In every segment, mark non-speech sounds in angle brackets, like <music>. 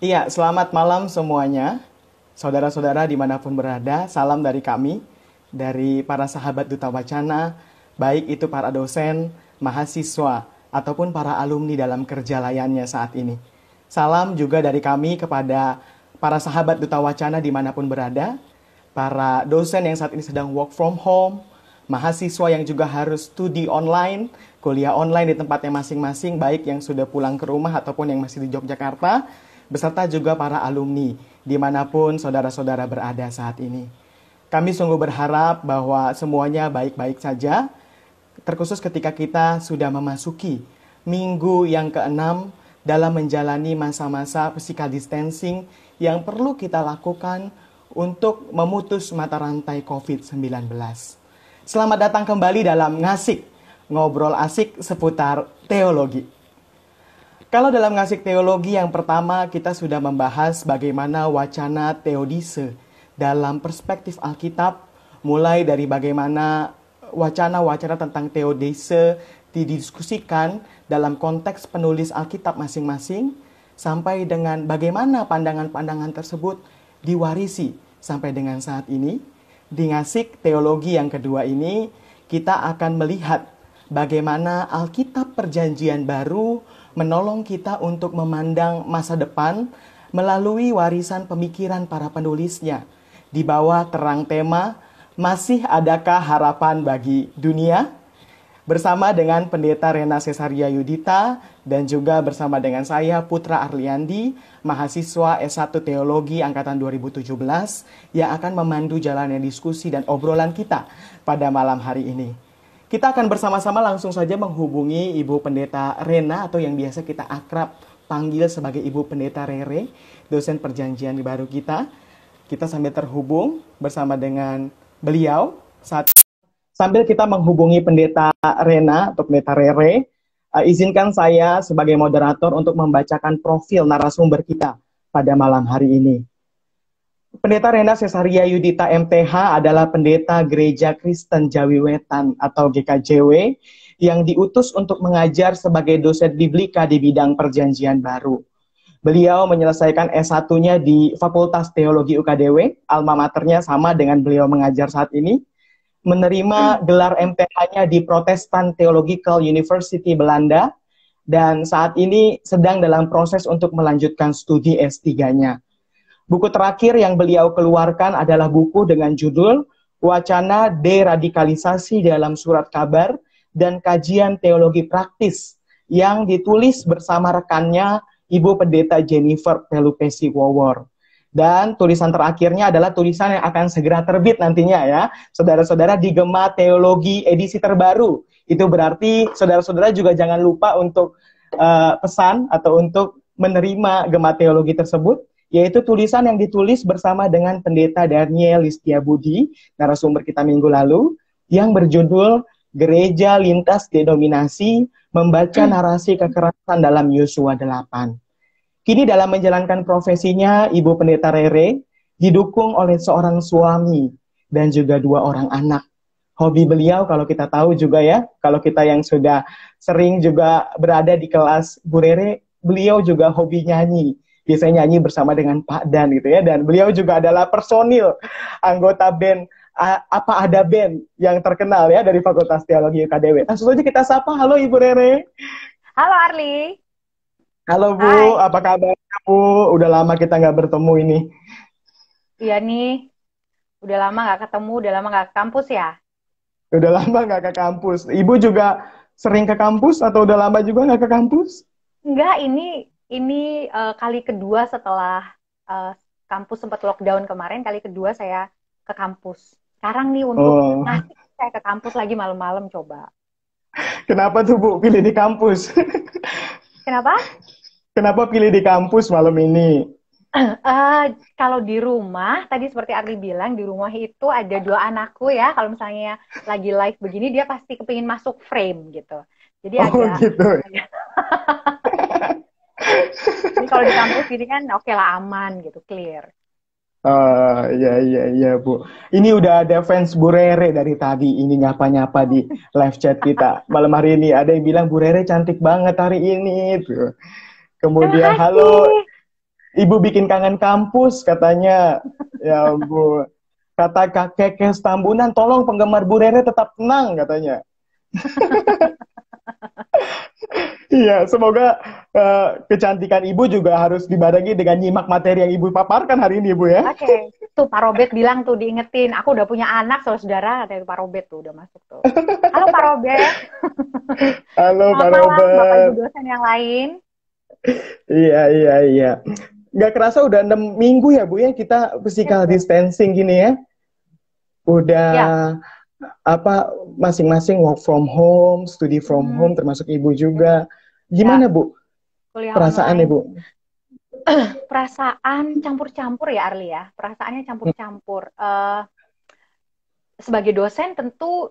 Iya, selamat malam semuanya. Saudara-saudara dimanapun berada, salam dari kami, dari para sahabat Duta Wacana, baik itu para dosen, mahasiswa, ataupun para alumni dalam kerja layannya saat ini. Salam juga dari kami kepada para sahabat Duta Wacana dimanapun berada, para dosen yang saat ini sedang work from home, mahasiswa yang juga harus studi online, kuliah online di tempatnya masing-masing, baik yang sudah pulang ke rumah ataupun yang masih di Yogyakarta, beserta juga para alumni dimanapun saudara-saudara berada saat ini. Kami sungguh berharap bahwa semuanya baik-baik saja, terkhusus ketika kita sudah memasuki minggu yang keenam dalam menjalani masa-masa physical distancing yang perlu kita lakukan untuk memutus mata rantai COVID-19. Selamat datang kembali dalam Ngasik, ngobrol asik seputar teologi. Kalau dalam ngasik teologi yang pertama kita sudah membahas bagaimana wacana teodise dalam perspektif Alkitab mulai dari bagaimana wacana-wacana tentang teodise didiskusikan dalam konteks penulis Alkitab masing-masing sampai dengan bagaimana pandangan-pandangan tersebut diwarisi sampai dengan saat ini. Di ngasik teologi yang kedua ini kita akan melihat bagaimana Alkitab Perjanjian Baru menolong kita untuk memandang masa depan melalui warisan pemikiran para penulisnya. Di bawah terang tema, masih adakah harapan bagi dunia? Bersama dengan Pendeta Rena Cesaria Yudita dan juga bersama dengan saya Putra Arliandi, mahasiswa S1 Teologi Angkatan 2017 yang akan memandu jalannya diskusi dan obrolan kita pada malam hari ini. Kita akan bersama-sama langsung saja menghubungi Ibu Pendeta Rena atau yang biasa kita akrab panggil sebagai Ibu Pendeta Rere, dosen perjanjian di baru kita. Kita sambil terhubung bersama dengan beliau saat sambil kita menghubungi Pendeta Rena atau Pendeta Rere. Uh, izinkan saya sebagai moderator untuk membacakan profil narasumber kita pada malam hari ini. Pendeta Renda Cesaria Yudita MTH adalah pendeta Gereja Kristen Jawi Wetan atau GKJW yang diutus untuk mengajar sebagai dosen biblika di bidang perjanjian baru. Beliau menyelesaikan S1-nya di Fakultas Teologi UKDW, alma maternya sama dengan beliau mengajar saat ini. Menerima gelar MTH-nya di Protestan Theological University Belanda dan saat ini sedang dalam proses untuk melanjutkan studi S3-nya. Buku terakhir yang beliau keluarkan adalah buku dengan judul Wacana Deradikalisasi dalam Surat Kabar dan Kajian Teologi Praktis yang ditulis bersama rekannya Ibu Pendeta Jennifer Pelupesi Wawor. Dan tulisan terakhirnya adalah tulisan yang akan segera terbit nantinya ya. Saudara-saudara di Gema Teologi edisi terbaru. Itu berarti saudara-saudara juga jangan lupa untuk uh, pesan atau untuk menerima Gema Teologi tersebut yaitu tulisan yang ditulis bersama dengan pendeta Daniel Listia Budi, narasumber kita minggu lalu, yang berjudul Gereja Lintas Denominasi Membaca Narasi Kekerasan dalam Yosua 8. Kini dalam menjalankan profesinya, Ibu Pendeta Rere didukung oleh seorang suami dan juga dua orang anak. Hobi beliau kalau kita tahu juga ya, kalau kita yang sudah sering juga berada di kelas Bu Rere, beliau juga hobi nyanyi biasanya nyanyi bersama dengan Pak Dan gitu ya dan beliau juga adalah personil anggota band apa ada band yang terkenal ya dari Fakultas Teologi UKDW. Langsung saja kita sapa. Halo Ibu Rere. Halo Arli. Halo Bu, Hai. apa kabar Bu? Udah lama kita nggak bertemu ini. Iya nih, udah lama nggak ketemu, udah lama nggak ke kampus ya? Udah lama nggak ke kampus. Ibu juga sering ke kampus atau udah lama juga nggak ke kampus? Enggak, ini ini uh, kali kedua setelah uh, kampus sempat lockdown kemarin, kali kedua saya ke kampus. Sekarang nih untuk oh. ngasih saya ke kampus lagi malam-malam coba. Kenapa tuh Bu pilih di kampus? Kenapa? Kenapa pilih di kampus malam ini? Uh, <clears throat> kalau di rumah, tadi seperti Ardi bilang, di rumah itu ada dua anakku ya. Kalau misalnya lagi live begini, dia pasti kepingin masuk frame gitu. Jadi oh, agak, gitu. Ya. <laughs> agak jadi kalau di kampus gini kan oke okay lah aman gitu, clear. Uh, ya ya ya Bu. Ini udah ada fans Bu Rere dari tadi ini nyapa-nyapa di live chat kita malam hari ini. Ada yang bilang Bu Rere cantik banget hari ini tuh. Kemudian halo Ibu bikin kangen kampus katanya. Ya Bu. Kata kakek ke Tambunan tolong penggemar Bu Rere tetap tenang katanya. <laughs> Iya, semoga uh, kecantikan ibu juga harus dibarengi dengan nyimak materi yang ibu paparkan hari ini, ibu ya. Oke, okay. tuh Pak Robert bilang tuh diingetin, aku udah punya anak saudara dari Pak Robert tuh udah masuk tuh. Halo Pak Robert. Halo Pak Robet. Robert. Bapak Ibu dosen yang lain. Iya iya iya. Gak kerasa udah enam minggu ya bu ya kita physical iya, distancing gini ya. Udah. Ya apa masing-masing work from home, study from hmm. home termasuk Ibu juga. Ya. Gimana, ya. Bu? Kuliah perasaan Ibu? <clears throat> perasaan campur-campur ya Arli ya. Perasaannya campur-campur. Uh, sebagai dosen tentu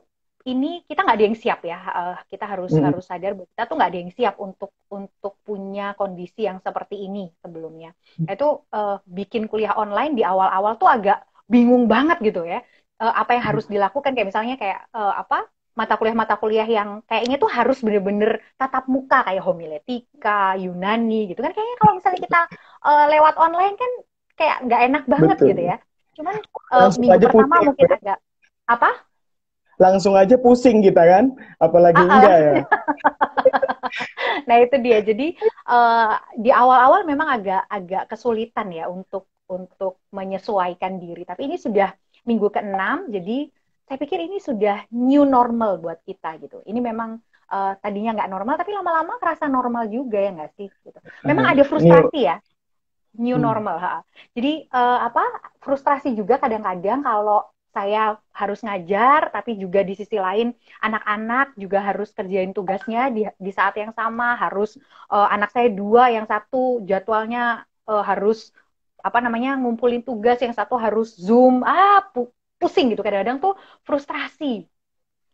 ini kita nggak ada yang siap ya. Uh, kita harus hmm. harus sadar bahwa kita tuh nggak ada yang siap untuk untuk punya kondisi yang seperti ini sebelumnya. Hmm. Itu uh, bikin kuliah online di awal-awal tuh agak bingung banget gitu ya uh, apa yang harus dilakukan kayak misalnya kayak uh, apa mata kuliah-mata kuliah yang kayaknya tuh harus bener-bener tatap muka kayak homiletika, Yunani gitu kan kayaknya kalau misalnya kita uh, lewat online kan kayak nggak enak banget Betul. gitu ya. Cuman uh, minggu pertama putih. mungkin agak apa? Langsung aja pusing kita kan, apalagi uh-uh. enggak ya. <laughs> nah itu dia. Jadi uh, di awal-awal memang agak agak kesulitan ya untuk untuk menyesuaikan diri. Tapi ini sudah minggu ke-6 jadi saya pikir ini sudah new normal buat kita gitu. Ini memang uh, tadinya nggak normal tapi lama-lama kerasa normal juga ya nggak sih gitu. Memang hmm. ada frustrasi ya. New hmm. normal, ha. Jadi uh, apa frustrasi juga kadang-kadang kalau saya harus ngajar tapi juga di sisi lain anak-anak juga harus kerjain tugasnya di, di saat yang sama harus uh, anak saya dua yang satu jadwalnya uh, harus apa namanya ngumpulin tugas yang satu harus zoom ah pu pusing gitu kadang-kadang tuh frustrasi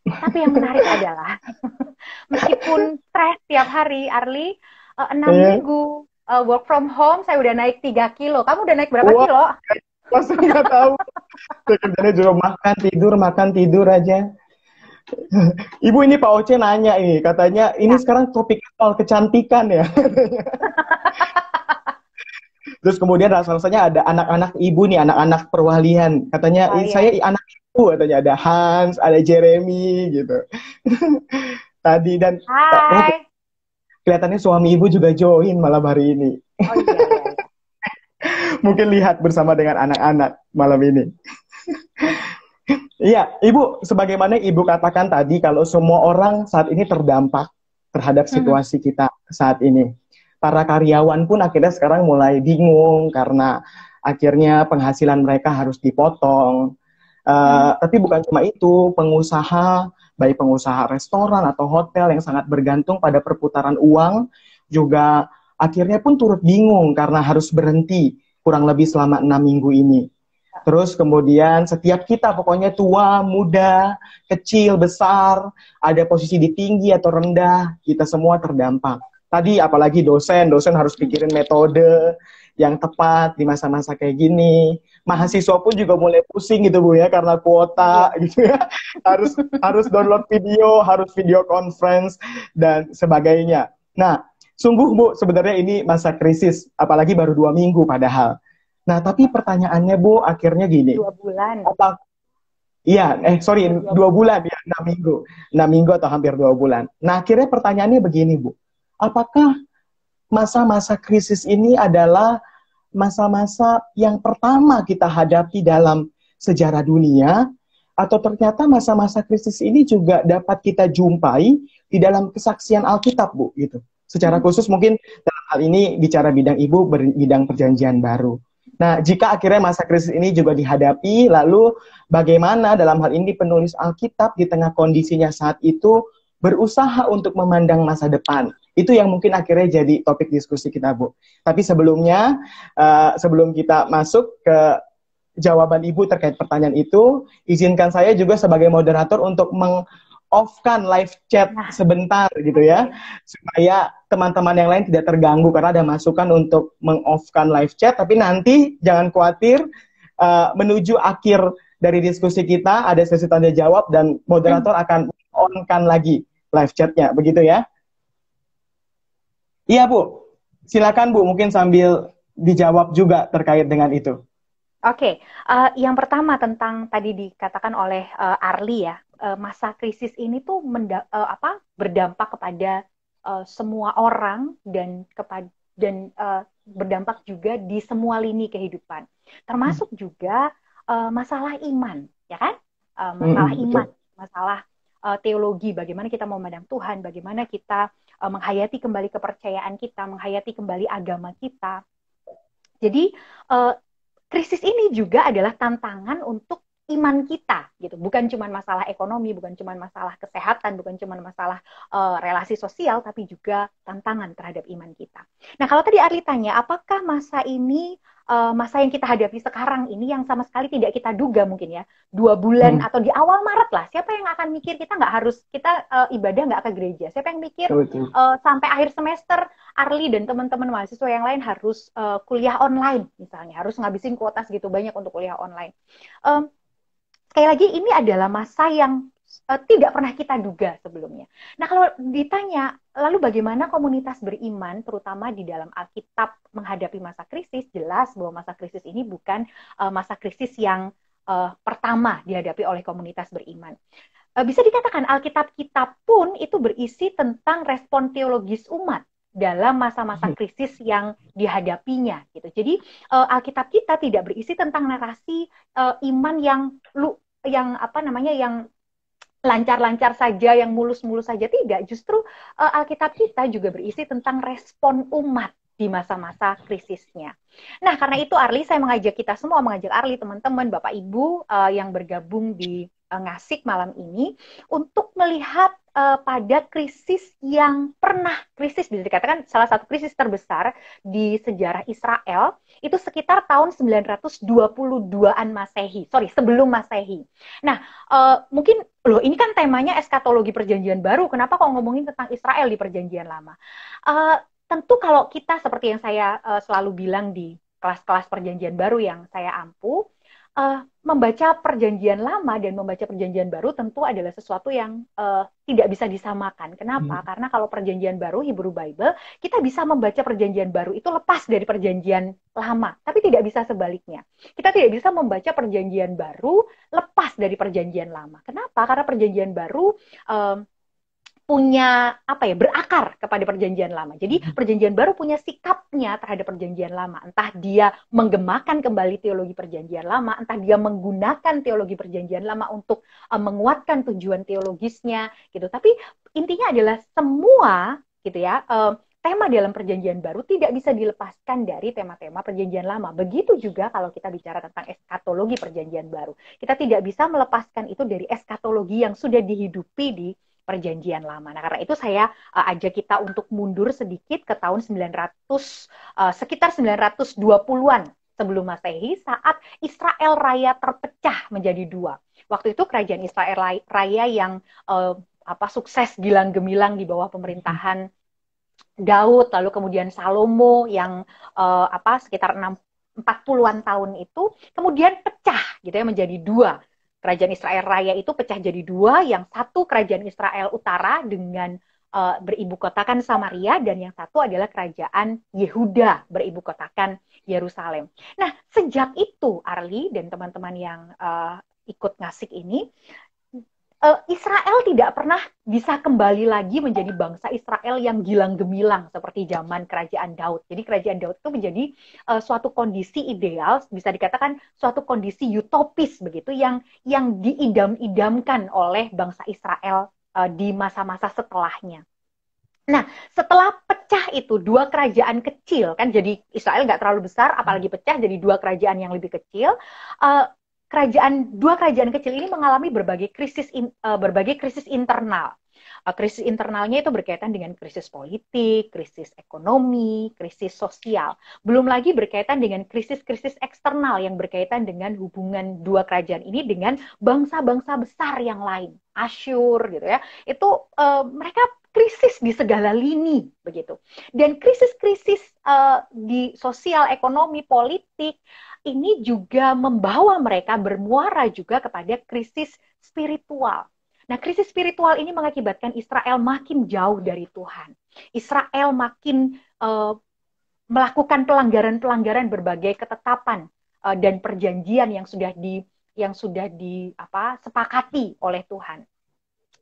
tapi yang menarik <laughs> adalah <laughs> meskipun stres tiap hari Arli eh, enam eh. minggu uh, work from home saya udah naik 3 kilo kamu udah naik berapa wow. kilo langsung nggak tahu <laughs> kerjanya juga makan tidur makan tidur aja Ibu ini Pak Oce nanya ini katanya ini ya. sekarang topik soal kecantikan ya. Terus kemudian rasa-rasanya ada anak-anak ibu nih, anak-anak perwalian. Katanya oh, iya. saya anak ibu, katanya ada Hans, ada Jeremy gitu. <laughs> Tadi dan Hai. Oh, kelihatannya suami ibu juga join malam hari ini. Oh, iya. iya, iya. <laughs> Mungkin lihat bersama dengan anak-anak malam ini. <laughs> Iya, Ibu, sebagaimana Ibu katakan tadi, kalau semua orang saat ini terdampak terhadap situasi kita saat ini, para karyawan pun akhirnya sekarang mulai bingung karena akhirnya penghasilan mereka harus dipotong. Uh, hmm. Tapi bukan cuma itu, pengusaha baik pengusaha restoran atau hotel yang sangat bergantung pada perputaran uang juga akhirnya pun turut bingung karena harus berhenti kurang lebih selama enam minggu ini. Terus kemudian setiap kita pokoknya tua, muda, kecil, besar, ada posisi di tinggi atau rendah, kita semua terdampak tadi apalagi dosen, dosen harus pikirin metode yang tepat di masa-masa kayak gini. Mahasiswa pun juga mulai pusing gitu Bu ya karena kuota <laughs> gitu ya. harus harus download video, harus video conference dan sebagainya. Nah, sungguh Bu sebenarnya ini masa krisis apalagi baru dua minggu padahal. Nah, tapi pertanyaannya Bu akhirnya gini. Dua bulan. Apa? Iya, eh sorry, dua bulan ya, enam minggu, enam minggu atau hampir dua bulan. Nah, akhirnya pertanyaannya begini Bu, apakah masa-masa krisis ini adalah masa-masa yang pertama kita hadapi dalam sejarah dunia atau ternyata masa-masa krisis ini juga dapat kita jumpai di dalam kesaksian Alkitab, Bu, gitu. Secara hmm. khusus mungkin dalam hal ini bicara bidang Ibu bidang perjanjian baru. Nah, jika akhirnya masa krisis ini juga dihadapi, lalu bagaimana dalam hal ini penulis Alkitab di tengah kondisinya saat itu berusaha untuk memandang masa depan itu yang mungkin akhirnya jadi topik diskusi kita, Bu. Tapi sebelumnya, uh, sebelum kita masuk ke jawaban Ibu terkait pertanyaan itu, izinkan saya juga sebagai moderator untuk meng offkan live chat ya. sebentar gitu ya supaya teman-teman yang lain tidak terganggu karena ada masukan untuk mengoffkan live chat tapi nanti jangan khawatir uh, menuju akhir dari diskusi kita ada sesi tanda jawab dan moderator hmm. akan onkan lagi live chatnya begitu ya Iya Bu, silakan Bu mungkin sambil dijawab juga terkait dengan itu. Oke, okay. uh, eh, yang pertama tentang tadi dikatakan oleh uh, Arli ya, uh, masa krisis ini tuh uh, apa berdampak kepada uh, semua orang dan kepada dan uh, berdampak juga di semua lini kehidupan, termasuk hmm. juga uh, masalah iman, ya kan? Uh, masalah hmm, iman, betul. masalah uh, teologi, bagaimana kita mau memandang Tuhan, bagaimana kita uh, menghayati kembali kepercayaan kita, menghayati kembali agama kita. Jadi uh, krisis ini juga adalah tantangan untuk iman kita gitu bukan cuma masalah ekonomi bukan cuma masalah kesehatan bukan cuma masalah uh, relasi sosial tapi juga tantangan terhadap iman kita nah kalau tadi Arli tanya apakah masa ini uh, masa yang kita hadapi sekarang ini yang sama sekali tidak kita duga mungkin ya dua bulan hmm. atau di awal Maret lah siapa yang akan mikir kita nggak harus kita uh, ibadah nggak ke gereja siapa yang mikir uh, sampai akhir semester Arli dan teman-teman mahasiswa yang lain harus uh, kuliah online misalnya harus ngabisin kuota segitu banyak untuk kuliah online um, sekali lagi ini adalah masa yang uh, tidak pernah kita duga sebelumnya. Nah, kalau ditanya, lalu bagaimana komunitas beriman, terutama di dalam Alkitab, menghadapi masa krisis? Jelas bahwa masa krisis ini bukan uh, masa krisis yang uh, pertama dihadapi oleh komunitas beriman. bisa dikatakan Alkitab kita pun itu berisi tentang respon teologis umat dalam masa-masa hmm. krisis yang dihadapinya gitu. Jadi Alkitab kita tidak berisi tentang narasi iman yang lu yang apa namanya yang lancar-lancar saja, yang mulus-mulus saja tidak. Justru uh, Alkitab kita juga berisi tentang respon umat di masa-masa krisisnya. Nah, karena itu Arli saya mengajak kita semua mengajak Arli teman-teman, Bapak Ibu uh, yang bergabung di uh, Ngasik malam ini untuk melihat uh, pada krisis yang pernah krisis bisa dikatakan salah satu krisis terbesar di sejarah Israel itu sekitar tahun 922-an Masehi. Sorry, sebelum Masehi. Nah, uh, mungkin loh ini kan temanya eskatologi perjanjian baru, kenapa kok ngomongin tentang Israel di perjanjian lama? Uh, tentu kalau kita seperti yang saya uh, selalu bilang di kelas-kelas perjanjian baru yang saya ampuh uh, membaca perjanjian lama dan membaca perjanjian baru tentu adalah sesuatu yang uh, tidak bisa disamakan. Kenapa? Hmm. Karena kalau perjanjian baru Hebrew Bible, kita bisa membaca perjanjian baru itu lepas dari perjanjian lama, tapi tidak bisa sebaliknya. Kita tidak bisa membaca perjanjian baru lepas dari perjanjian lama. Kenapa? Karena perjanjian baru uh, punya apa ya berakar kepada perjanjian lama. Jadi mm-hmm. perjanjian baru punya sikapnya terhadap perjanjian lama. Entah dia menggemakan kembali teologi perjanjian lama, entah dia menggunakan teologi perjanjian lama untuk uh, menguatkan tujuan teologisnya gitu. Tapi intinya adalah semua gitu ya uh, tema dalam perjanjian baru tidak bisa dilepaskan dari tema-tema perjanjian lama. Begitu juga kalau kita bicara tentang eskatologi perjanjian baru. Kita tidak bisa melepaskan itu dari eskatologi yang sudah dihidupi di perjanjian lama. Nah, karena itu saya uh, ajak kita untuk mundur sedikit ke tahun 900 uh, eh, sekitar 920-an sebelum Masehi saat Israel Raya terpecah menjadi dua. Waktu itu kerajaan Israel Raya yang uh, apa sukses gilang gemilang di bawah pemerintahan Daud lalu kemudian Salomo yang uh, apa sekitar 6 40-an tahun itu kemudian pecah gitu ya menjadi dua kerajaan Israel Raya itu pecah jadi dua, yang satu kerajaan Israel Utara dengan uh, beribu kotakan Samaria dan yang satu adalah kerajaan Yehuda beribu kotakan Yerusalem. Nah, sejak itu Arli dan teman-teman yang uh, ikut ngasik ini, Eh, Israel tidak pernah bisa kembali lagi menjadi bangsa Israel yang gilang gemilang seperti zaman kerajaan Daud. Jadi kerajaan Daud itu menjadi uh, suatu kondisi ideal, bisa dikatakan suatu kondisi utopis begitu yang yang diidam-idamkan oleh bangsa Israel uh, di masa-masa setelahnya. Nah, setelah pecah itu dua kerajaan kecil kan jadi Israel nggak terlalu besar, apalagi pecah jadi dua kerajaan yang lebih kecil. Uh, kerajaan dua kerajaan kecil ini mengalami berbagai krisis in, uh, berbagai krisis internal. Uh, krisis internalnya itu berkaitan dengan krisis politik, krisis ekonomi, krisis sosial. Belum lagi berkaitan dengan krisis-krisis eksternal yang berkaitan dengan hubungan dua kerajaan ini dengan bangsa-bangsa besar yang lain, Asyur gitu ya. Itu uh, mereka krisis di segala lini begitu. Dan krisis-krisis uh, di sosial, ekonomi, politik ini juga membawa mereka bermuara juga kepada krisis spiritual. Nah, krisis spiritual ini mengakibatkan Israel makin jauh dari Tuhan. Israel makin uh, melakukan pelanggaran-pelanggaran berbagai ketetapan uh, dan perjanjian yang sudah di yang sudah di apa sepakati oleh Tuhan.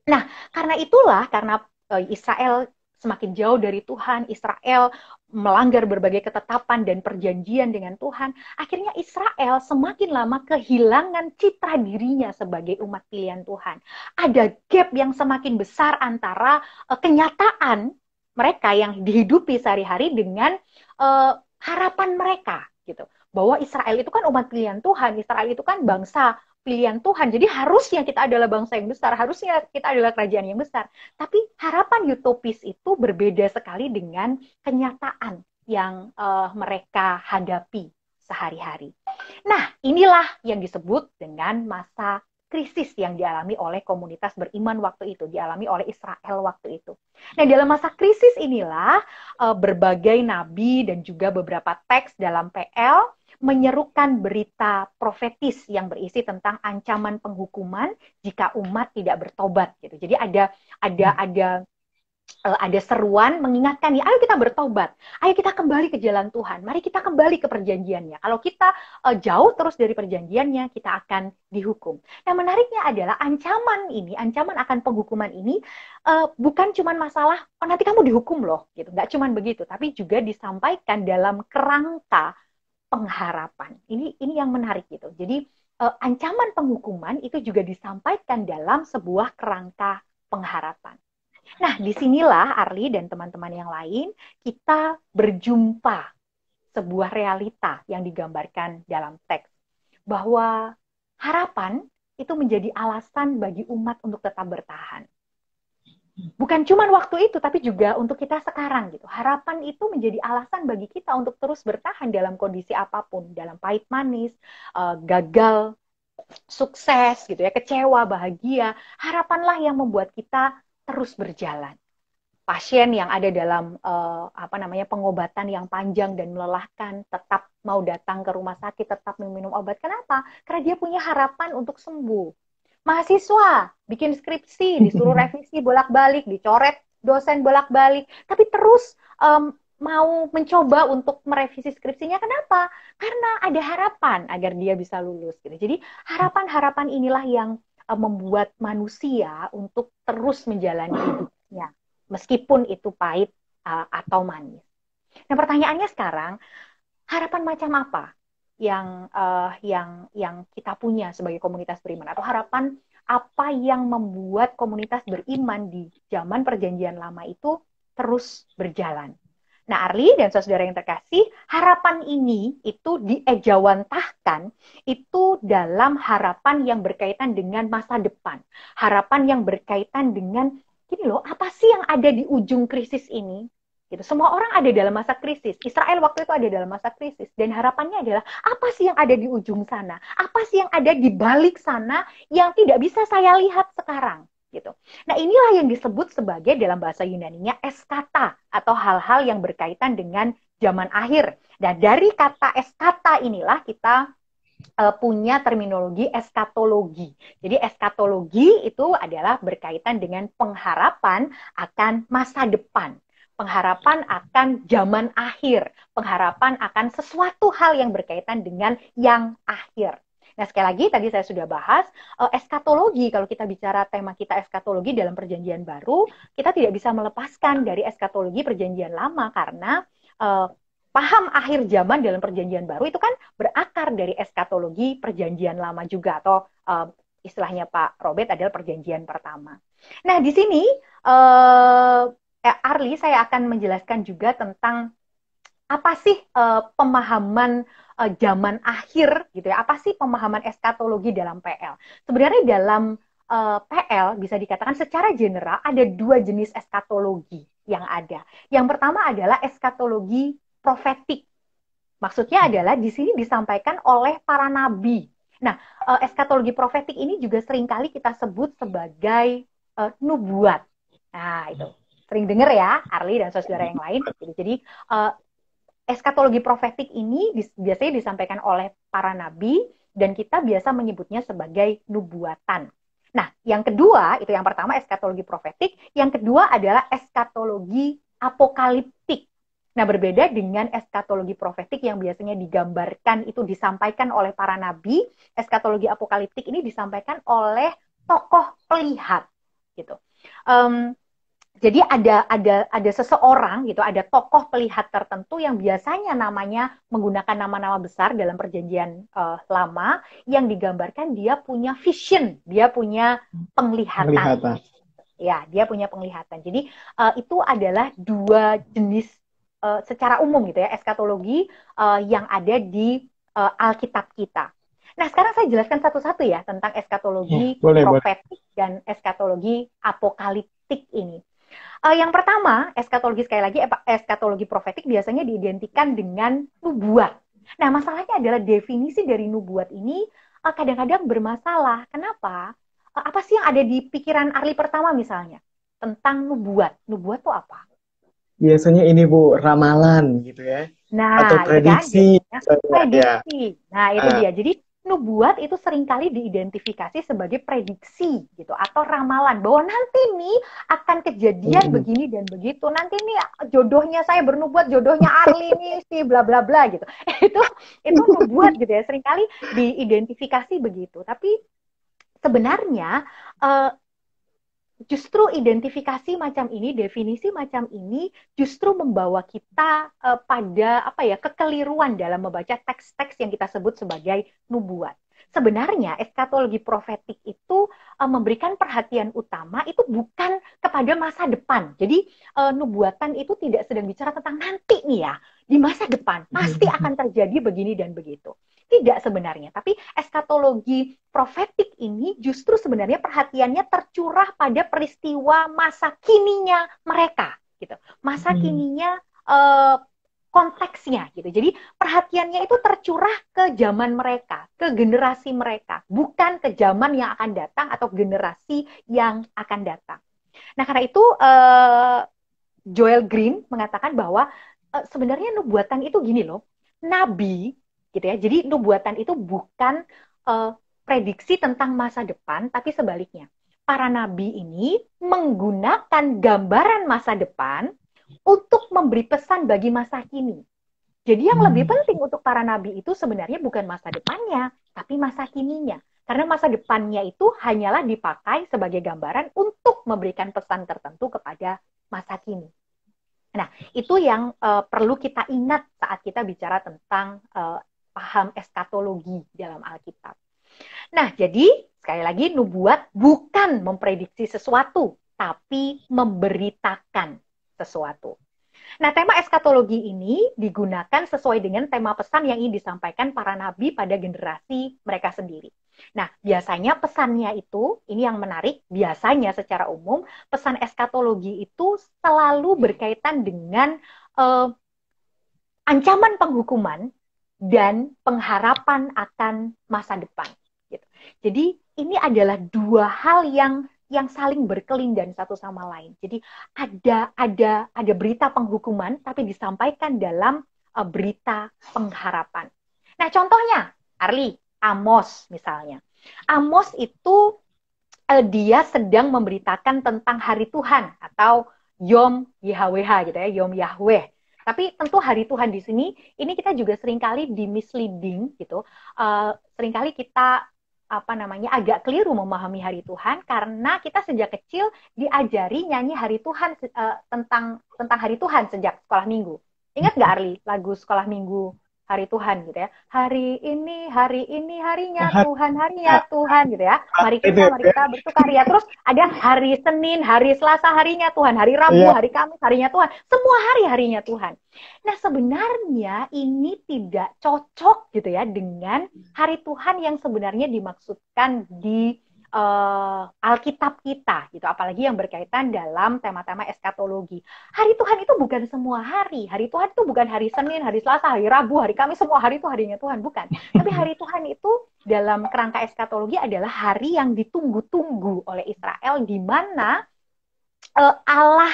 Nah, karena itulah karena Eh, Israel semakin jauh dari Tuhan, Israel melanggar berbagai ketetapan dan perjanjian dengan Tuhan, akhirnya Israel semakin lama kehilangan citra dirinya sebagai umat pilihan Tuhan. Ada gap yang semakin besar antara uh, kenyataan mereka yang dihidupi sehari-hari dengan uh, harapan mereka gitu. Bahwa Israel itu kan umat pilihan Tuhan, Israel itu kan bangsa pilihan Tuhan. Jadi harusnya kita adalah bangsa yang besar, harusnya kita adalah kerajaan yang besar. Tapi harapan utopis itu berbeda sekali dengan kenyataan yang uh, mereka hadapi sehari-hari. Nah, inilah yang disebut dengan masa krisis yang dialami oleh komunitas beriman waktu itu, dialami oleh Israel waktu itu. Nah, dalam masa krisis inilah eh, berbagai nabi dan juga beberapa teks dalam PL menyerukan berita profetis yang berisi tentang ancaman penghukuman jika umat tidak bertobat gitu. Jadi ada ada hmm. ada eh, ada seruan mengingatkan ya ayo kita bertobat ayo kita kembali ke jalan Tuhan mari kita kembali ke perjanjiannya kalau kita uh, jauh terus dari perjanjiannya kita akan dihukum yang nah, menariknya adalah ancaman ini ancaman akan penghukuman ini uh, bukan cuma masalah oh nanti kamu dihukum loh gitu nggak cuma begitu tapi juga disampaikan dalam kerangka pengharapan. Ini ini yang menarik gitu. Jadi eh, ancaman penghukuman itu juga disampaikan dalam sebuah kerangka pengharapan. Nah, disinilah Arli dan teman-teman yang lain kita berjumpa sebuah realita yang digambarkan dalam teks bahwa harapan itu menjadi alasan bagi umat untuk tetap bertahan bukan cuma waktu itu tapi juga untuk kita sekarang gitu. Harapan itu menjadi alasan bagi kita untuk terus bertahan dalam kondisi apapun, dalam pahit manis, uh, gagal, sukses gitu ya, kecewa, bahagia. Harapanlah yang membuat kita terus berjalan. Pasien yang ada dalam uh, apa namanya pengobatan yang panjang dan melelahkan tetap mau datang ke rumah sakit, tetap minum obat. Kenapa? Karena dia punya harapan untuk sembuh mahasiswa bikin skripsi disuruh <laughs> revisi bolak-balik dicoret dosen bolak-balik tapi terus um, mau mencoba untuk merevisi skripsinya kenapa karena ada harapan agar dia bisa lulus gitu jadi harapan-harapan inilah yang um, membuat manusia untuk terus menjalani hidupnya meskipun itu pahit uh, atau manis nah pertanyaannya sekarang harapan macam apa yang uh, yang yang kita punya sebagai komunitas beriman atau harapan apa yang membuat komunitas beriman di zaman perjanjian lama itu terus berjalan. Nah, Arli dan saudara yang terkasih, harapan ini itu diejawantahkan itu dalam harapan yang berkaitan dengan masa depan. Harapan yang berkaitan dengan gini loh, apa sih yang ada di ujung krisis ini? Gitu. Semua orang ada dalam masa krisis. Israel waktu itu ada dalam masa krisis. Dan harapannya adalah, apa sih yang ada di ujung sana? Apa sih yang ada di balik sana yang tidak bisa saya lihat sekarang? Gitu. Nah inilah yang disebut sebagai dalam bahasa Yunaninya eskata atau hal-hal yang berkaitan dengan zaman akhir. Dan dari kata eskata inilah kita uh, punya terminologi eskatologi. Jadi eskatologi itu adalah berkaitan dengan pengharapan akan masa depan pengharapan akan zaman akhir, pengharapan akan sesuatu hal yang berkaitan dengan yang akhir. Nah, sekali lagi tadi saya sudah bahas eh, eskatologi. Kalau kita bicara tema kita eskatologi dalam perjanjian baru, kita tidak bisa melepaskan dari eskatologi perjanjian lama karena eh, paham akhir zaman dalam perjanjian baru itu kan berakar dari eskatologi perjanjian lama juga atau eh, istilahnya Pak Robert adalah perjanjian pertama. Nah, di sini eh, eh, Arli saya akan menjelaskan juga tentang apa sih eh, pemahaman eh, zaman akhir gitu ya. Apa sih pemahaman eskatologi dalam PL? Sebenarnya dalam eh, PL bisa dikatakan secara general ada dua jenis eskatologi yang ada. Yang pertama adalah eskatologi profetik. Maksudnya hmm. adalah di sini disampaikan oleh para nabi. Nah, eh, eskatologi profetik ini juga seringkali kita sebut sebagai eh, nubuat. Nah, itu sering dengar ya Arli dan saudara yang lain. Jadi, jadi uh, eh, eskatologi profetik ini biasanya disampaikan oleh para nabi dan kita biasa menyebutnya sebagai nubuatan. Nah, yang kedua itu yang pertama eskatologi profetik, yang kedua adalah eskatologi apokaliptik. Nah, berbeda dengan eskatologi profetik yang biasanya digambarkan itu disampaikan oleh para nabi, eskatologi apokaliptik ini disampaikan oleh tokoh pelihat gitu. Um, jadi ada ada ada seseorang gitu, ada tokoh pelihat tertentu yang biasanya namanya menggunakan nama-nama besar dalam perjanjian uh, lama yang digambarkan dia punya vision, dia punya penglihatan. penglihatan. Ya, dia punya penglihatan. Jadi uh, itu adalah dua jenis uh, secara umum gitu ya eskatologi uh, yang ada di uh, Alkitab kita. Nah, sekarang saya jelaskan satu-satu ya tentang eskatologi ya, profetik dan eskatologi apokaliptik ini. Uh, yang pertama, eskatologi sekali lagi, eh, eskatologi profetik biasanya diidentikan dengan nubuat. Nah, masalahnya adalah definisi dari nubuat ini uh, kadang-kadang bermasalah. Kenapa? Uh, apa sih yang ada di pikiran Arli pertama misalnya tentang nubuat? Nubuat itu apa? Biasanya ini Bu, ramalan gitu ya. Nah, atau prediksi. Ya, Ya. Nah, itu uh. dia. Jadi nubuat itu seringkali diidentifikasi sebagai prediksi gitu atau ramalan bahwa nanti nih akan kejadian hmm. begini dan begitu nanti nih ah, jodohnya saya bernubuat jodohnya Arli nih <laughs> si bla bla bla gitu <laughs> itu itu nubuat gitu ya seringkali diidentifikasi begitu tapi sebenarnya uh, justru identifikasi macam ini, definisi macam ini justru membawa kita uh, pada apa ya kekeliruan dalam membaca teks-teks yang kita sebut sebagai nubuat. Sebenarnya eskatologi profetik itu uh, memberikan perhatian utama itu bukan kepada masa depan. Jadi uh, nubuatan itu tidak sedang bicara tentang nanti nih ya, di masa depan pasti hmm. akan terjadi begini dan begitu. Tidak sebenarnya, tapi eskatologi profetik ini justru sebenarnya perhatiannya tercurah pada peristiwa masa kininya mereka gitu. Masa hmm. kininya uh, konteksnya gitu. Jadi perhatiannya itu tercurah ke zaman mereka, ke generasi mereka, bukan ke zaman yang akan datang atau generasi yang akan datang. Nah, karena itu uh, Joel Green mengatakan bahwa Eh, sebenarnya nubuatan itu gini loh, nabi gitu ya. Jadi nubuatan itu bukan uh, prediksi tentang masa depan, tapi sebaliknya. Para nabi ini menggunakan gambaran masa depan untuk memberi pesan bagi masa kini. Jadi yang hmm. lebih penting untuk para nabi itu sebenarnya bukan masa depannya, tapi masa kininya. Karena masa depannya itu hanyalah dipakai sebagai gambaran untuk memberikan pesan tertentu kepada masa kini. Nah, itu yang uh, perlu kita ingat saat kita bicara tentang uh, paham eskatologi dalam Alkitab. Nah, jadi sekali lagi nubuat bukan memprediksi sesuatu, tapi memberitakan sesuatu. Nah, tema eskatologi ini digunakan sesuai dengan tema pesan yang ingin disampaikan para nabi pada generasi mereka sendiri. Nah, biasanya pesannya itu, ini yang menarik, biasanya secara umum pesan eskatologi itu selalu berkaitan dengan eh, ancaman penghukuman dan pengharapan akan masa depan. Gitu. Jadi, ini adalah dua hal yang yang saling berkelindan satu sama lain. Jadi ada ada ada berita penghukuman tapi disampaikan dalam uh, berita pengharapan. Nah, contohnya Arli Amos misalnya. Amos itu uh, dia sedang memberitakan tentang hari Tuhan atau Yom Yahweh gitu ya, Yom Yahweh. Tapi tentu hari Tuhan di sini, ini kita juga seringkali di misleading gitu. Uh, seringkali kita apa namanya agak keliru memahami hari Tuhan karena kita sejak kecil diajari nyanyi hari Tuhan uh, tentang tentang hari Tuhan sejak sekolah minggu. Ingat gak hmm. Arli lagu sekolah minggu hari Tuhan gitu ya. Hari ini, hari ini, harinya nah, Tuhan, harinya Tuhan gitu ya. Mari kita, mari kita bertukar ya. Terus ada hari Senin, hari Selasa, harinya Tuhan, hari Rabu, iya. hari Kamis, harinya Tuhan. Semua hari harinya Tuhan. Nah sebenarnya ini tidak cocok gitu ya dengan hari Tuhan yang sebenarnya dimaksudkan di uh, Alkitab kita gitu apalagi yang berkaitan dalam tema-tema eskatologi hari Tuhan itu bukan semua hari hari Tuhan itu bukan hari Senin hari Selasa hari Rabu hari Kamis semua hari itu harinya Tuhan bukan tapi hari Tuhan itu dalam kerangka eskatologi adalah hari yang ditunggu-tunggu oleh Israel di mana uh, Allah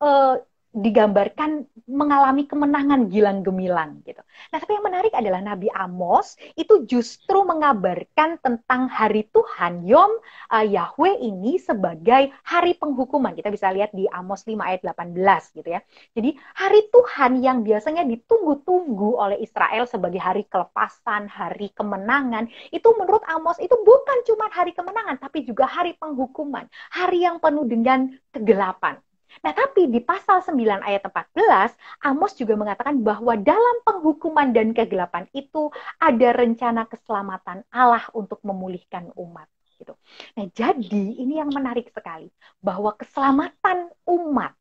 eh, digambarkan mengalami kemenangan gilang gemilang gitu. Nah, tapi yang menarik adalah Nabi Amos itu justru mengabarkan tentang hari Tuhan Yom uh, Yahweh ini sebagai hari penghukuman. Kita bisa lihat di Amos 5 ayat 18 gitu ya. Jadi hari Tuhan yang biasanya ditunggu-tunggu oleh Israel sebagai hari kelepasan, hari kemenangan, itu menurut Amos itu bukan cuma hari kemenangan tapi juga hari penghukuman, hari yang penuh dengan kegelapan Nah, tapi di pasal 9 ayat 14, Amos juga mengatakan bahwa dalam penghukuman dan kegelapan itu ada rencana keselamatan Allah untuk memulihkan umat gitu. Nah, jadi ini yang menarik sekali bahwa keselamatan umat,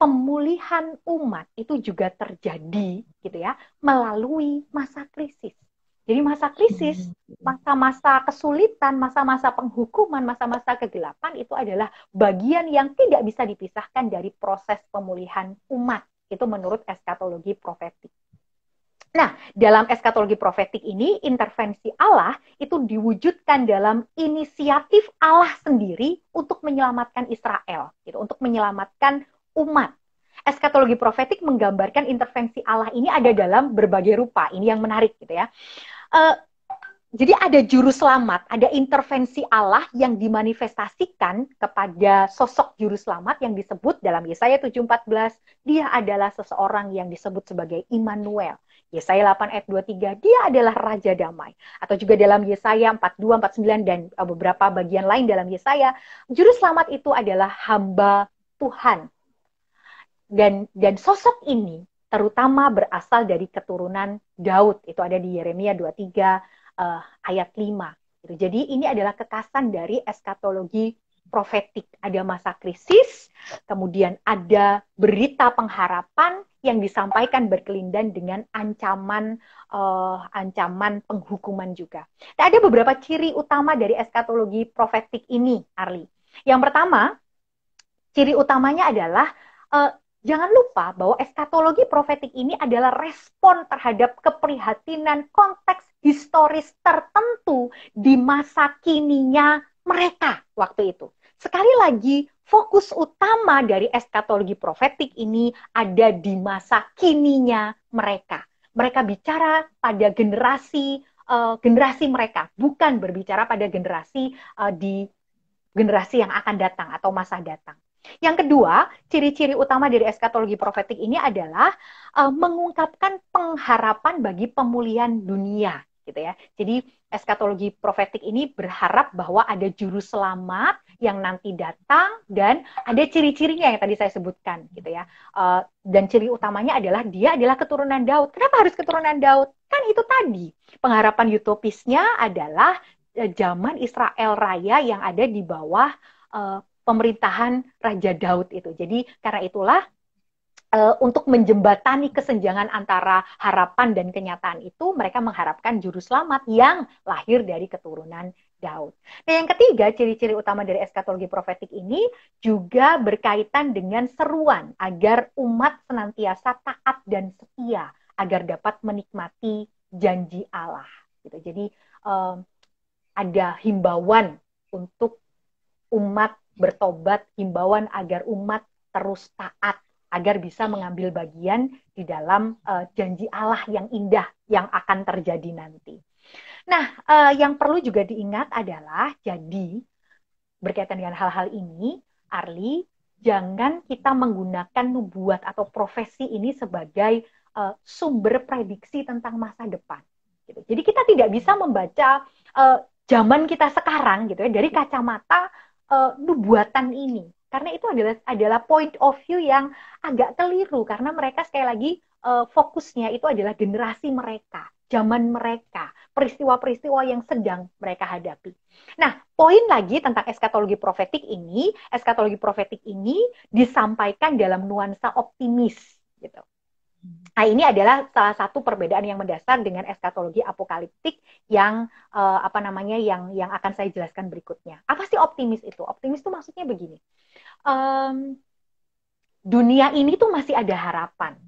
pemulihan umat itu juga terjadi gitu ya melalui masa krisis. Jadi masa krisis, masa-masa kesulitan, masa-masa penghukuman, masa-masa kegelapan itu adalah bagian yang tidak bisa dipisahkan dari proses pemulihan umat. Itu menurut eskatologi profetik. Nah, dalam eskatologi profetik ini, intervensi Allah itu diwujudkan dalam inisiatif Allah sendiri untuk menyelamatkan Israel, gitu, untuk menyelamatkan umat eskatologi profetik menggambarkan intervensi Allah ini ada dalam berbagai rupa. Ini yang menarik gitu ya uh, jadi ada juru selamat, ada intervensi Allah yang dimanifestasikan kepada sosok juru selamat yang disebut dalam Yesaya 7:14, dia adalah seseorang yang disebut sebagai Immanuel. Yesaya 8 ayat 23, dia adalah raja damai. Atau juga dalam Yesaya 42, 49 dan eh, beberapa bagian lain dalam Yesaya, juru selamat itu adalah hamba Tuhan. Dan dan sosok ini terutama berasal dari keturunan Daud. Itu ada di Yeremia 23 uh, eh, ayat 5. Gitu. Jadi ini adalah kekasan dari eskatologi profetik. Ada masa krisis, kemudian ada berita pengharapan yang disampaikan berkelindan dengan ancaman uh, ancaman penghukuman juga. Nah, ada beberapa ciri utama dari eskatologi profetik ini, Arli. Yang pertama, ciri utamanya adalah uh, Jangan lupa bahwa eskatologi profetik ini adalah respon terhadap keprihatinan konteks historis tertentu di masa kininya mereka waktu itu. Sekali lagi, fokus utama dari eskatologi profetik ini ada di masa kininya mereka. Mereka bicara pada generasi uh, generasi mereka, bukan berbicara pada generasi uh, di generasi yang akan datang atau masa datang. Yang kedua, ciri-ciri utama dari eskatologi profetik ini adalah uh, mengungkapkan pengharapan bagi pemulihan dunia, gitu ya. Jadi eskatologi profetik ini berharap bahwa ada juru selamat yang nanti datang dan ada ciri-cirinya yang tadi saya sebutkan, gitu ya. Uh, dan ciri utamanya adalah dia adalah keturunan Daud. Kenapa harus keturunan Daud? Kan itu tadi pengharapan utopisnya adalah eh, zaman Israel Raya yang ada di bawah uh, pemerintahan Raja Daud itu. Jadi karena itulah e, untuk menjembatani kesenjangan antara harapan dan kenyataan itu, mereka mengharapkan juru selamat yang lahir dari keturunan Daud. Nah, yang ketiga, ciri-ciri utama dari eskatologi profetik ini juga berkaitan dengan seruan agar umat senantiasa taat dan setia agar dapat menikmati janji Allah. Gitu. Jadi eh, ada himbauan untuk umat bertobat, himbauan agar umat terus taat agar bisa mengambil bagian di dalam uh, janji Allah yang indah yang akan terjadi nanti. Nah, uh, yang perlu juga diingat adalah jadi berkaitan dengan hal-hal ini, Arli, jangan kita menggunakan nubuat atau profesi ini sebagai uh, sumber prediksi tentang masa depan. Gitu. Jadi kita tidak bisa membaca uh, zaman kita sekarang gitu ya dari kacamata uh, nubuatan ini karena itu adalah adalah point of view yang agak keliru karena mereka sekali lagi uh, fokusnya itu adalah generasi mereka, zaman mereka, peristiwa-peristiwa yang sedang mereka hadapi. Nah, poin lagi tentang eskatologi profetik ini, eskatologi profetik ini disampaikan dalam nuansa optimis gitu. Nah, ini adalah salah satu perbedaan yang mendasar dengan eskatologi apokaliptik yang eh, apa namanya yang yang akan saya jelaskan berikutnya. Apa sih optimis itu? Optimis itu maksudnya begini. Um, dunia ini tuh masih ada harapan.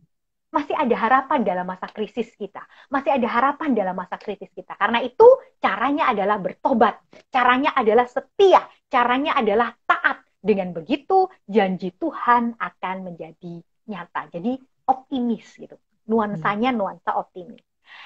Masih ada harapan dalam masa krisis kita. Masih ada harapan dalam masa kritis kita. Karena itu caranya adalah bertobat. Caranya adalah setia. Caranya adalah taat. Dengan begitu janji Tuhan akan menjadi nyata. Jadi optimis gitu. Nuansanya hmm. nuansa optimis.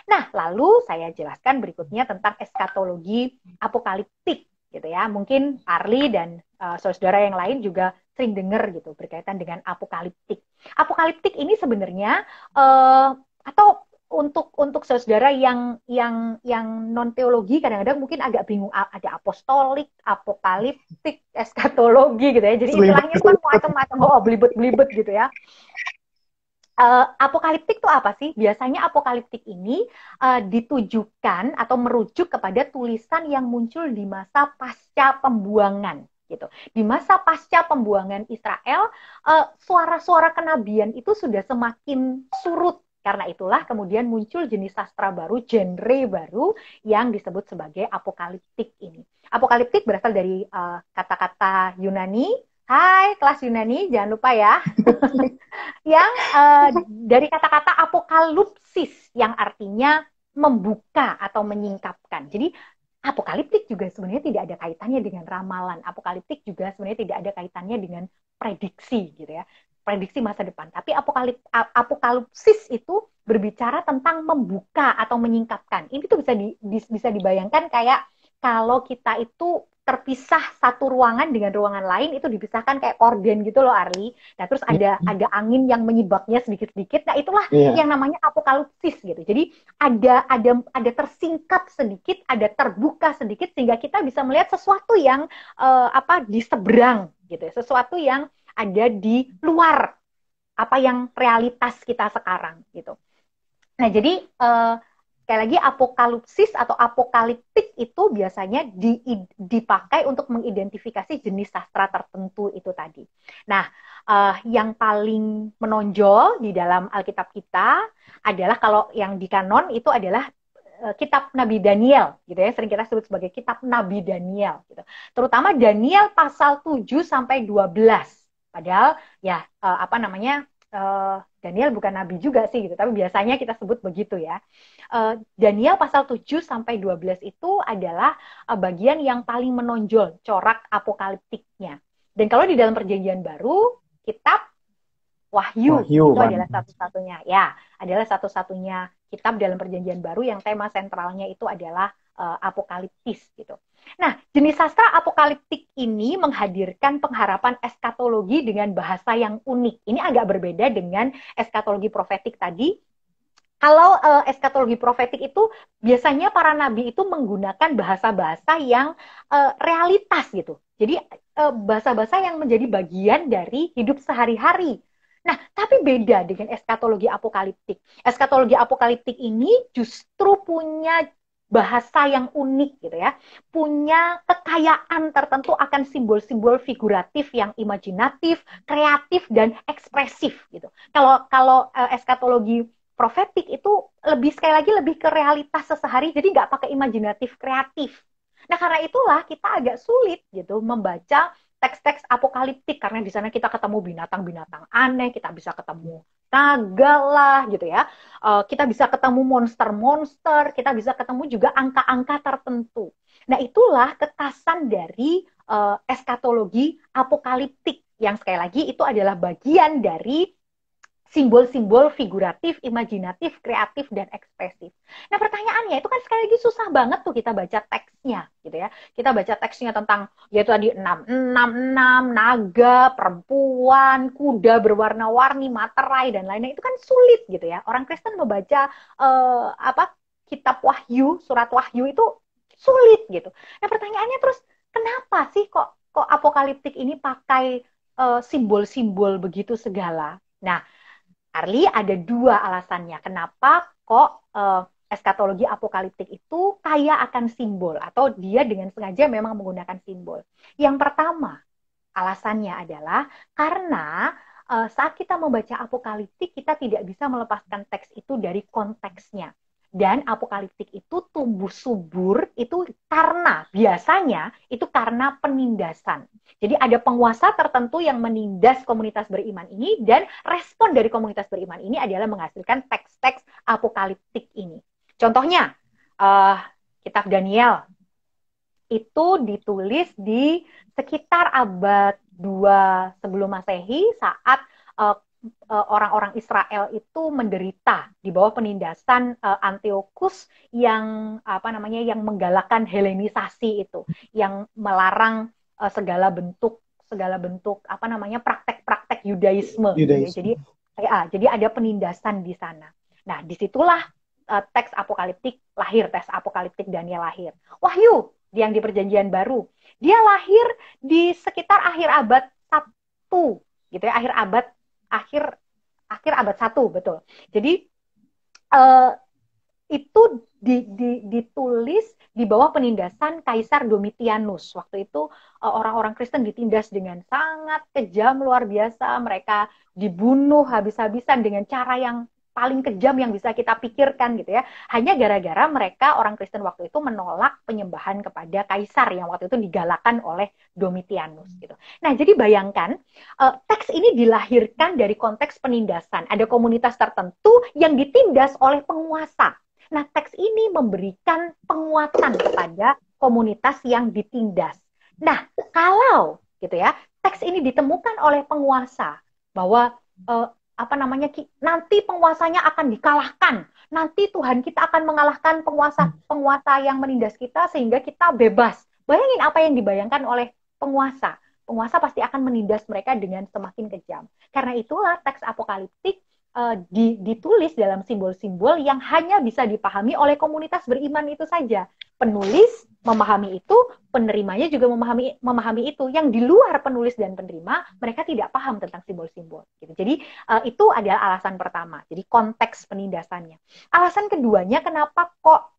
Nah, lalu saya jelaskan berikutnya tentang eskatologi apokaliptik gitu ya. Mungkin Arli dan uh, saudara yang lain juga sering dengar gitu berkaitan dengan apokaliptik. Apokaliptik ini sebenarnya uh, atau untuk untuk saudara yang yang yang non teologi kadang-kadang mungkin agak bingung ada apostolik, apokaliptik, eskatologi gitu ya. Jadi istilahnya itu kan macam-macam oh belibet-belibet gitu ya uh, apokaliptik itu apa sih? Biasanya apokaliptik ini uh, ditujukan atau merujuk kepada tulisan yang muncul di masa pasca pembuangan gitu. Di masa pasca pembuangan Israel, suara eh, suara-suara kenabian itu sudah semakin surut. Karena itulah kemudian muncul jenis sastra baru, genre baru yang disebut sebagai apokaliptik ini. Apokaliptik berasal dari kata kata-kata Yunani Hai kelas Yunani, jangan lupa ya. <laughs> yang uh, dari kata-kata apokalipsis yang artinya membuka atau menyingkapkan. Jadi apokaliptik juga sebenarnya tidak ada kaitannya dengan ramalan. Apokaliptik juga sebenarnya tidak ada kaitannya dengan prediksi gitu ya. Prediksi masa depan. Tapi apokalip apokalipsis itu berbicara tentang membuka atau menyingkapkan. Ini tuh bisa di, bisa dibayangkan kayak kalau kita itu terpisah satu ruangan dengan ruangan lain itu dipisahkan kayak korden gitu loh Arli. Nah terus ada mm ada angin yang menyebabnya sedikit-sedikit. Nah itulah yeah. yang namanya apokalipsis gitu. Jadi ada ada ada tersingkap sedikit, ada terbuka sedikit sehingga kita bisa melihat sesuatu yang uh, apa di seberang gitu, ya. sesuatu yang ada di luar apa yang realitas kita sekarang gitu. Nah jadi uh, sekali lagi apokalipsis atau apokaliptik itu biasanya di, dipakai untuk mengidentifikasi jenis sastra tertentu itu tadi. Nah, uh, yang paling menonjol di dalam Alkitab kita adalah kalau yang di kanon itu adalah uh, kitab Nabi Daniel gitu ya sering kita sebut sebagai kitab Nabi Daniel gitu. Terutama Daniel pasal 7 sampai 12. Padahal ya uh, apa namanya uh, Daniel bukan nabi juga sih gitu, tapi biasanya kita sebut begitu ya. Uh, Daniel pasal 7 sampai 12 itu adalah uh, bagian yang paling menonjol corak apokaliptiknya. Dan kalau di dalam perjanjian baru, kitab Wahyu, Wahyu itu kan. adalah satu-satunya ya, adalah satu-satunya kitab dalam perjanjian baru yang tema sentralnya itu adalah uh, apokaliptis gitu. Nah, jenis sastra apokaliptik ini menghadirkan pengharapan eskatologi dengan bahasa yang unik. Ini agak berbeda dengan eskatologi profetik tadi. Kalau uh, eskatologi profetik itu biasanya para nabi itu menggunakan bahasa-bahasa yang uh, realitas gitu. Jadi bahasa eh, bahasa-bahasa yang menjadi bagian dari hidup sehari-hari. Nah, tapi beda dengan eskatologi apokaliptik. Eskatologi apokaliptik ini justru punya bahasa yang unik gitu ya, punya kekayaan tertentu akan simbol-simbol figuratif yang imajinatif, kreatif dan ekspresif gitu. Kalau kalau eh, eskatologi profetik itu lebih sekali lagi lebih ke realitas sesehari, jadi nggak pakai imajinatif kreatif. Nah karena itulah kita agak sulit gitu membaca teks-teks apokaliptik karena di sana kita ketemu binatang-binatang aneh, kita bisa ketemu naga lah gitu ya. Uh, kita bisa ketemu monster-monster, kita bisa ketemu juga angka-angka tertentu. Nah itulah ketasan dari uh, eskatologi apokaliptik yang sekali lagi itu adalah bagian dari simbol-simbol figuratif, imajinatif, kreatif, dan ekspresif. Nah pertanyaannya itu kan sekali lagi susah banget tuh kita baca teksnya gitu ya. Kita baca teksnya tentang yaitu tadi 6, 6, 6, naga, perempuan, kuda berwarna-warni, materai, dan lain-lain. Itu kan sulit gitu ya. Orang Kristen membaca uh, apa kitab wahyu, surat wahyu itu sulit gitu. Nah pertanyaannya terus kenapa sih kok kok apokaliptik ini pakai eh, simbol-simbol uh, simbol -simbol begitu segala? Nah, Arli ada dua alasannya kenapa kok uh, eskatologi apokaliptik itu kaya akan simbol atau dia dengan sengaja memang menggunakan simbol. Yang pertama, alasannya adalah karena uh, saat kita membaca apokaliptik kita tidak bisa melepaskan teks itu dari konteksnya dan apokaliptik itu tumbuh subur itu karena biasanya itu karena penindasan. Jadi ada penguasa tertentu yang menindas komunitas beriman ini dan respon dari komunitas beriman ini adalah menghasilkan teks-teks apokaliptik ini. Contohnya uh, kitab Daniel itu ditulis di sekitar abad 2 sebelum Masehi saat uh, Eh, orang-orang Israel itu menderita di bawah penindasan uh, Antiochus yang apa namanya yang menggalakkan Helenisasi itu, yang melarang uh, segala bentuk segala bentuk apa namanya praktek-praktek Yudaisme. Gitu ya. Yudaisme. Jadi ya, jadi ada penindasan di sana. Nah, disitulah uh, teks apokaliptik lahir, teks apokaliptik Daniel lahir. Wahyu yang di perjanjian baru, dia lahir di sekitar akhir abad satu, gitu ya, akhir abad akhir akhir abad satu betul. Jadi uh, itu di, di, ditulis di bawah penindasan Kaisar Domitianus. Waktu itu eh, orang-orang Kristen ditindas dengan sangat kejam luar biasa. Mereka dibunuh habis-habisan dengan cara yang paling kejam yang bisa kita pikirkan gitu ya. Hanya gara-gara mereka orang Kristen waktu itu menolak penyembahan kepada kaisar yang waktu itu digalakan oleh Domitianus hmm. gitu. Nah, jadi bayangkan uh, teks ini dilahirkan dari konteks penindasan. Ada komunitas tertentu yang ditindas oleh penguasa. Nah, teks ini memberikan penguatan kepada komunitas yang ditindas. Nah, kalau gitu ya, teks ini ditemukan oleh penguasa bahwa uh, apa namanya nanti penguasanya akan dikalahkan nanti Tuhan kita akan mengalahkan penguasa hmm. penguasa yang menindas kita sehingga kita bebas bayangin apa yang dibayangkan oleh penguasa penguasa pasti akan menindas mereka dengan semakin kejam karena itulah teks apokaliptik uh, di, ditulis dalam simbol-simbol yang hanya bisa dipahami oleh komunitas beriman itu saja. Penulis memahami itu, penerimanya juga memahami memahami itu. Yang di luar penulis dan penerima, mereka tidak paham tentang simbol-simbol. Gitu. Jadi uh, itu adalah alasan pertama. Jadi konteks penindasannya. Alasan keduanya, kenapa kok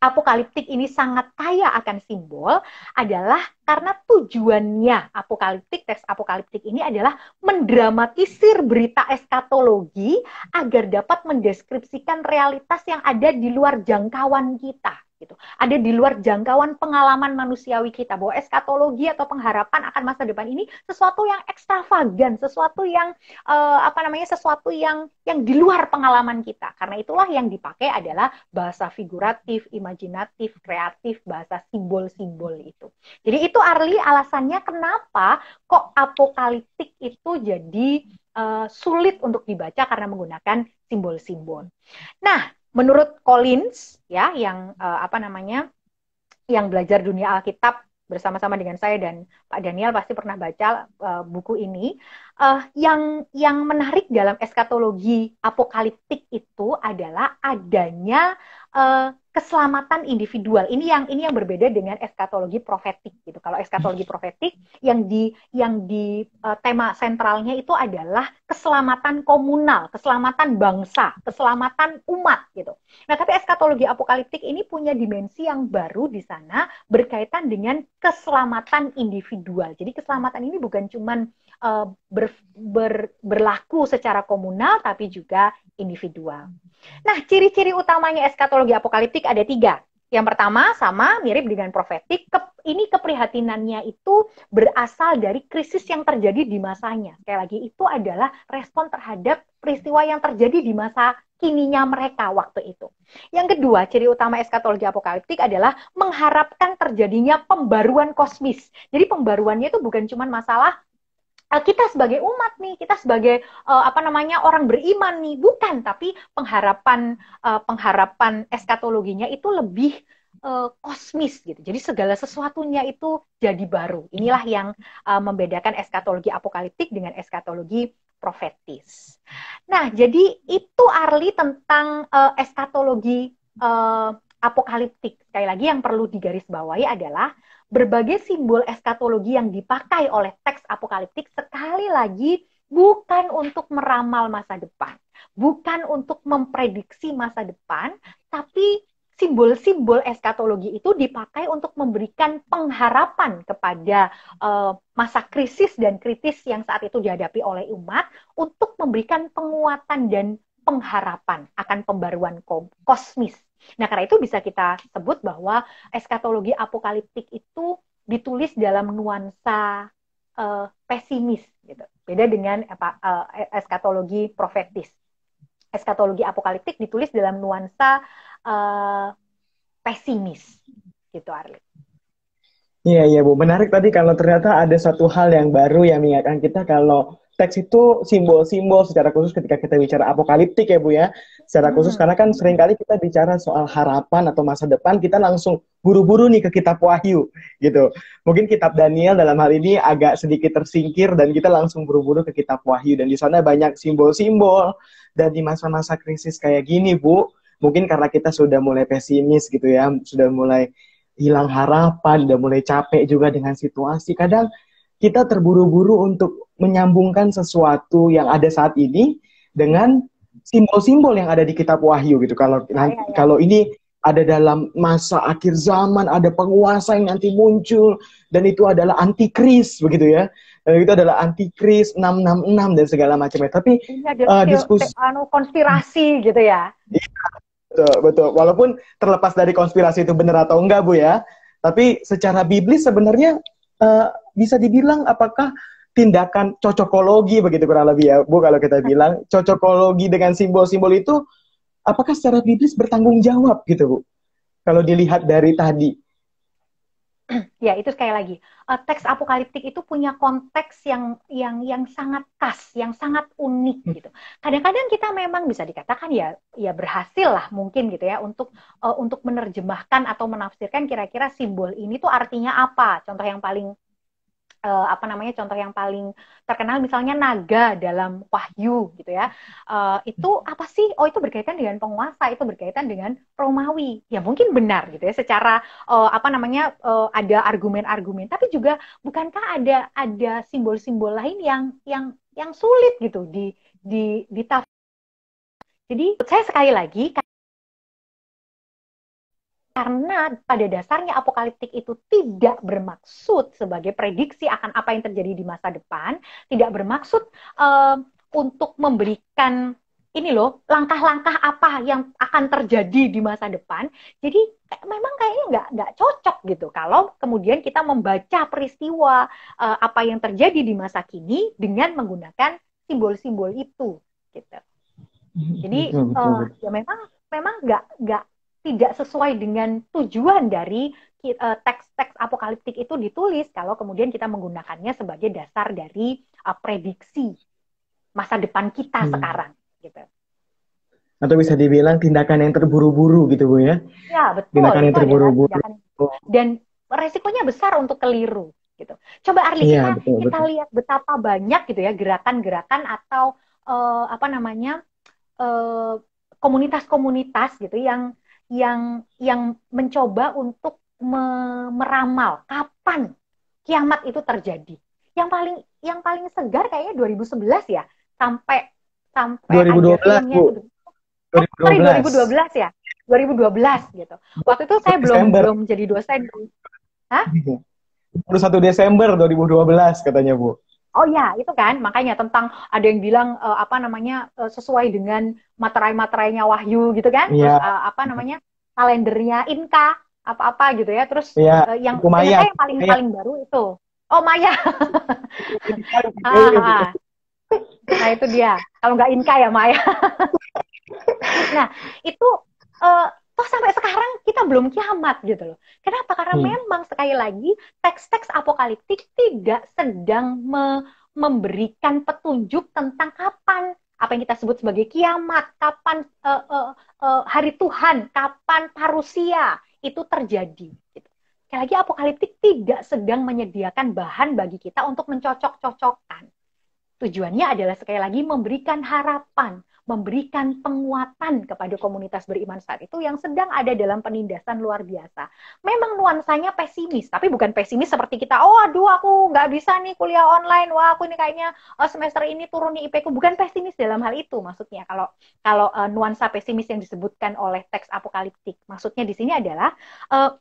apokaliptik ini sangat kaya akan simbol adalah karena tujuannya apokaliptik, teks apokaliptik ini adalah mendramatisir berita eskatologi agar dapat mendeskripsikan realitas yang ada di luar jangkauan kita gitu. Ada di luar jangkauan pengalaman manusiawi kita bahwa eskatologi atau pengharapan akan masa depan ini sesuatu yang ekstravagan, sesuatu yang uh, apa namanya sesuatu yang yang di luar pengalaman kita. Karena itulah yang dipakai adalah bahasa figuratif, imajinatif, kreatif, bahasa simbol-simbol itu. Jadi itu Arli alasannya kenapa kok apokaliptik itu jadi uh, sulit untuk dibaca karena menggunakan simbol-simbol. Nah, menurut Collins ya yang uh, apa namanya yang belajar dunia Alkitab bersama-sama dengan saya dan Pak Daniel pasti pernah baca uh, buku ini. Uh, yang yang menarik dalam eskatologi apokaliptik itu adalah adanya uh, keselamatan individual. Ini yang ini yang berbeda dengan eskatologi profetik gitu. Kalau eskatologi profetik yang di yang di uh, tema sentralnya itu adalah keselamatan komunal, keselamatan bangsa, keselamatan umat gitu. Nah, tapi eskatologi apokaliptik ini punya dimensi yang baru di sana berkaitan dengan keselamatan individual. Jadi keselamatan ini bukan cuman uh, eh, ber, ber, berlaku secara komunal tapi juga individual. Nah, ciri-ciri utamanya eskatologi apokaliptik ada tiga. Yang pertama sama mirip dengan profetik, ke, ini keprihatinannya itu berasal dari krisis yang terjadi di masanya. Sekali lagi itu adalah respon terhadap peristiwa yang terjadi di masa kininya mereka waktu itu. Yang kedua, ciri utama eskatologi apokaliptik adalah mengharapkan terjadinya pembaruan kosmis. Jadi pembaruannya itu bukan cuma masalah Eh, kita sebagai umat nih, kita sebagai uh, apa namanya orang beriman nih, bukan tapi pengharapan uh, pengharapan eskatologinya itu lebih uh, kosmis gitu. Jadi segala sesuatunya itu jadi baru. Inilah yang uh, membedakan eskatologi apokaliptik dengan eskatologi profetis. Nah, jadi itu Arli tentang uh, eskatologi uh, apokaliptik. Sekali lagi yang perlu digarisbawahi adalah berbagai simbol eskatologi yang dipakai oleh teks apokaliptik sekali lagi bukan untuk meramal masa depan, bukan untuk memprediksi masa depan, tapi simbol-simbol eskatologi itu dipakai untuk memberikan pengharapan kepada uh, masa krisis dan kritis yang saat itu dihadapi oleh umat untuk memberikan penguatan dan pengharapan akan pembaruan kosmis Nah, karena itu bisa kita sebut bahwa eskatologi apokaliptik itu ditulis dalam nuansa uh, pesimis gitu. Beda dengan apa uh, eskatologi profetis. Eskatologi apokaliptik ditulis dalam nuansa uh, pesimis gitu Arli. Iya, iya Bu. Menarik tadi kalau ternyata ada satu hal yang baru yang mengingatkan kita kalau teks itu simbol-simbol secara khusus ketika kita bicara apokaliptik ya Bu ya. Secara hmm. khusus karena kan seringkali kita bicara soal harapan atau masa depan kita langsung buru-buru nih ke kitab Wahyu gitu. Mungkin kitab Daniel dalam hal ini agak sedikit tersingkir dan kita langsung buru-buru ke kitab Wahyu dan di sana banyak simbol-simbol dan di masa-masa krisis kayak gini Bu, mungkin karena kita sudah mulai pesimis gitu ya, sudah mulai hilang harapan, sudah mulai capek juga dengan situasi. Kadang kita terburu-buru untuk menyambungkan sesuatu yang ada saat ini dengan simbol-simbol yang ada di kitab Wahyu gitu. Kalau ya, ya, ya. kalau ini ada dalam masa akhir zaman, ada penguasa yang nanti muncul dan itu adalah antikris begitu ya. Eh, itu adalah antikris 666 dan segala macamnya. Tapi ya, uh, diskusi anu konspirasi gitu ya. Iya, betul, betul. Walaupun terlepas dari konspirasi itu benar atau enggak, Bu ya. Tapi secara biblis sebenarnya uh, bisa dibilang apakah tindakan cocokologi begitu kurang lebih ya Bu kalau kita bilang cocokologi dengan simbol-simbol itu apakah secara biblis bertanggung jawab gitu Bu kalau dilihat dari tadi <clears throat> ya itu sekali lagi uh, teks apokaliptik itu punya konteks yang yang yang sangat khas yang sangat unik hmm. gitu kadang-kadang kita memang bisa dikatakan ya ya berhasil lah mungkin gitu ya untuk uh, untuk menerjemahkan atau menafsirkan kira-kira simbol ini tuh artinya apa contoh yang paling uh, apa namanya contoh yang paling terkenal misalnya naga dalam Wahyu gitu ya. Uh, itu hmm. apa sih? Oh itu berkaitan dengan penguasa, itu berkaitan dengan Romawi. Ya mungkin benar gitu ya secara uh, apa namanya uh, ada argumen-argumen, tapi juga bukankah ada ada simbol-simbol lain yang yang yang sulit gitu di di di taf Jadi saya sekali lagi karena pada dasarnya apokaliptik itu tidak bermaksud sebagai prediksi akan apa yang terjadi di masa depan, tidak bermaksud uh, untuk memberikan ini loh langkah-langkah apa yang akan terjadi di masa depan. Jadi memang kayaknya nggak nggak cocok gitu kalau kemudian kita membaca peristiwa uh, apa yang terjadi di masa kini dengan menggunakan simbol-simbol itu gitu. Hmm, Jadi Uh, ya memang memang nggak nggak tidak sesuai dengan tujuan dari e, teks-teks apokaliptik itu ditulis kalau kemudian kita menggunakannya sebagai dasar dari uh, prediksi masa depan kita hmm. sekarang gitu. Atau bisa dibilang tindakan yang terburu-buru gitu Bu ya. Ya, betul. Tindakan yang terburu-buru. Dan resikonya besar untuk keliru gitu. Coba Arli ya, kita betul, kita betul. lihat betapa banyak gitu ya gerakan-gerakan atau uh, apa namanya? Uh, komunitas-komunitas gitu yang yang yang mencoba untuk me meramal kapan kiamat itu terjadi. Yang paling yang paling segar kayaknya 2011 ya sampai sampai 2012 Bu. 2012. Oh, 2012 ya. 2012 gitu. Waktu itu saya belum Desember. belum jadi dosen. Hah? 21 iya. Desember 2012 katanya, Bu. Oh ya, itu kan makanya tentang ada yang bilang uh, apa namanya uh, sesuai dengan materai-materainya Wahyu gitu kan, yeah. terus uh, apa namanya kalendernya Inka apa-apa gitu ya, terus yeah. Iya, uh, yang Maya. yang paling Maya. paling baru itu, oh Maya, <laughs> ah, ah, ah, nah itu dia, kalau nggak Inka ya Maya, <laughs> nah itu uh, toh sampai sekarang kita belum kiamat gitu loh. Kenapa? Karena hmm. memang sekali lagi teks-teks apokaliptik tidak sedang me memberikan petunjuk tentang kapan apa yang kita sebut sebagai kiamat, kapan uh, uh, uh, hari Tuhan, kapan parusia itu terjadi. Gitu. Sekali lagi apokaliptik tidak sedang menyediakan bahan bagi kita untuk mencocok-cocokkan. Tujuannya adalah sekali lagi memberikan harapan, memberikan penguatan kepada komunitas beriman saat itu yang sedang ada dalam penindasan luar biasa. Memang nuansanya pesimis, tapi bukan pesimis seperti kita, oh aduh aku nggak bisa nih kuliah online, wah aku ini kayaknya eh, semester ini turun nih IPku. Bukan pesimis dalam hal itu maksudnya kalau kalau uh, nuansa pesimis yang disebutkan oleh teks apokaliptik. Maksudnya di sini adalah uh,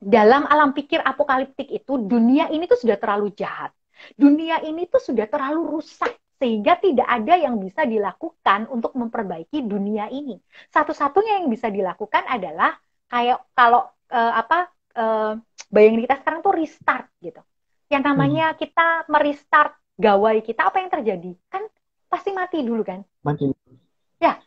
dalam alam pikir apokaliptik itu dunia ini tuh sudah terlalu jahat. Dunia ini tuh sudah terlalu rusak sehingga tidak ada yang bisa dilakukan untuk memperbaiki dunia ini. Satu-satunya yang bisa dilakukan adalah kayak kalau uh, apa uh, eh, bayangin kita sekarang tuh restart gitu. Yang namanya hmm. kita merestart gawai kita apa yang terjadi? Kan pasti mati dulu kan? Mati. Ya,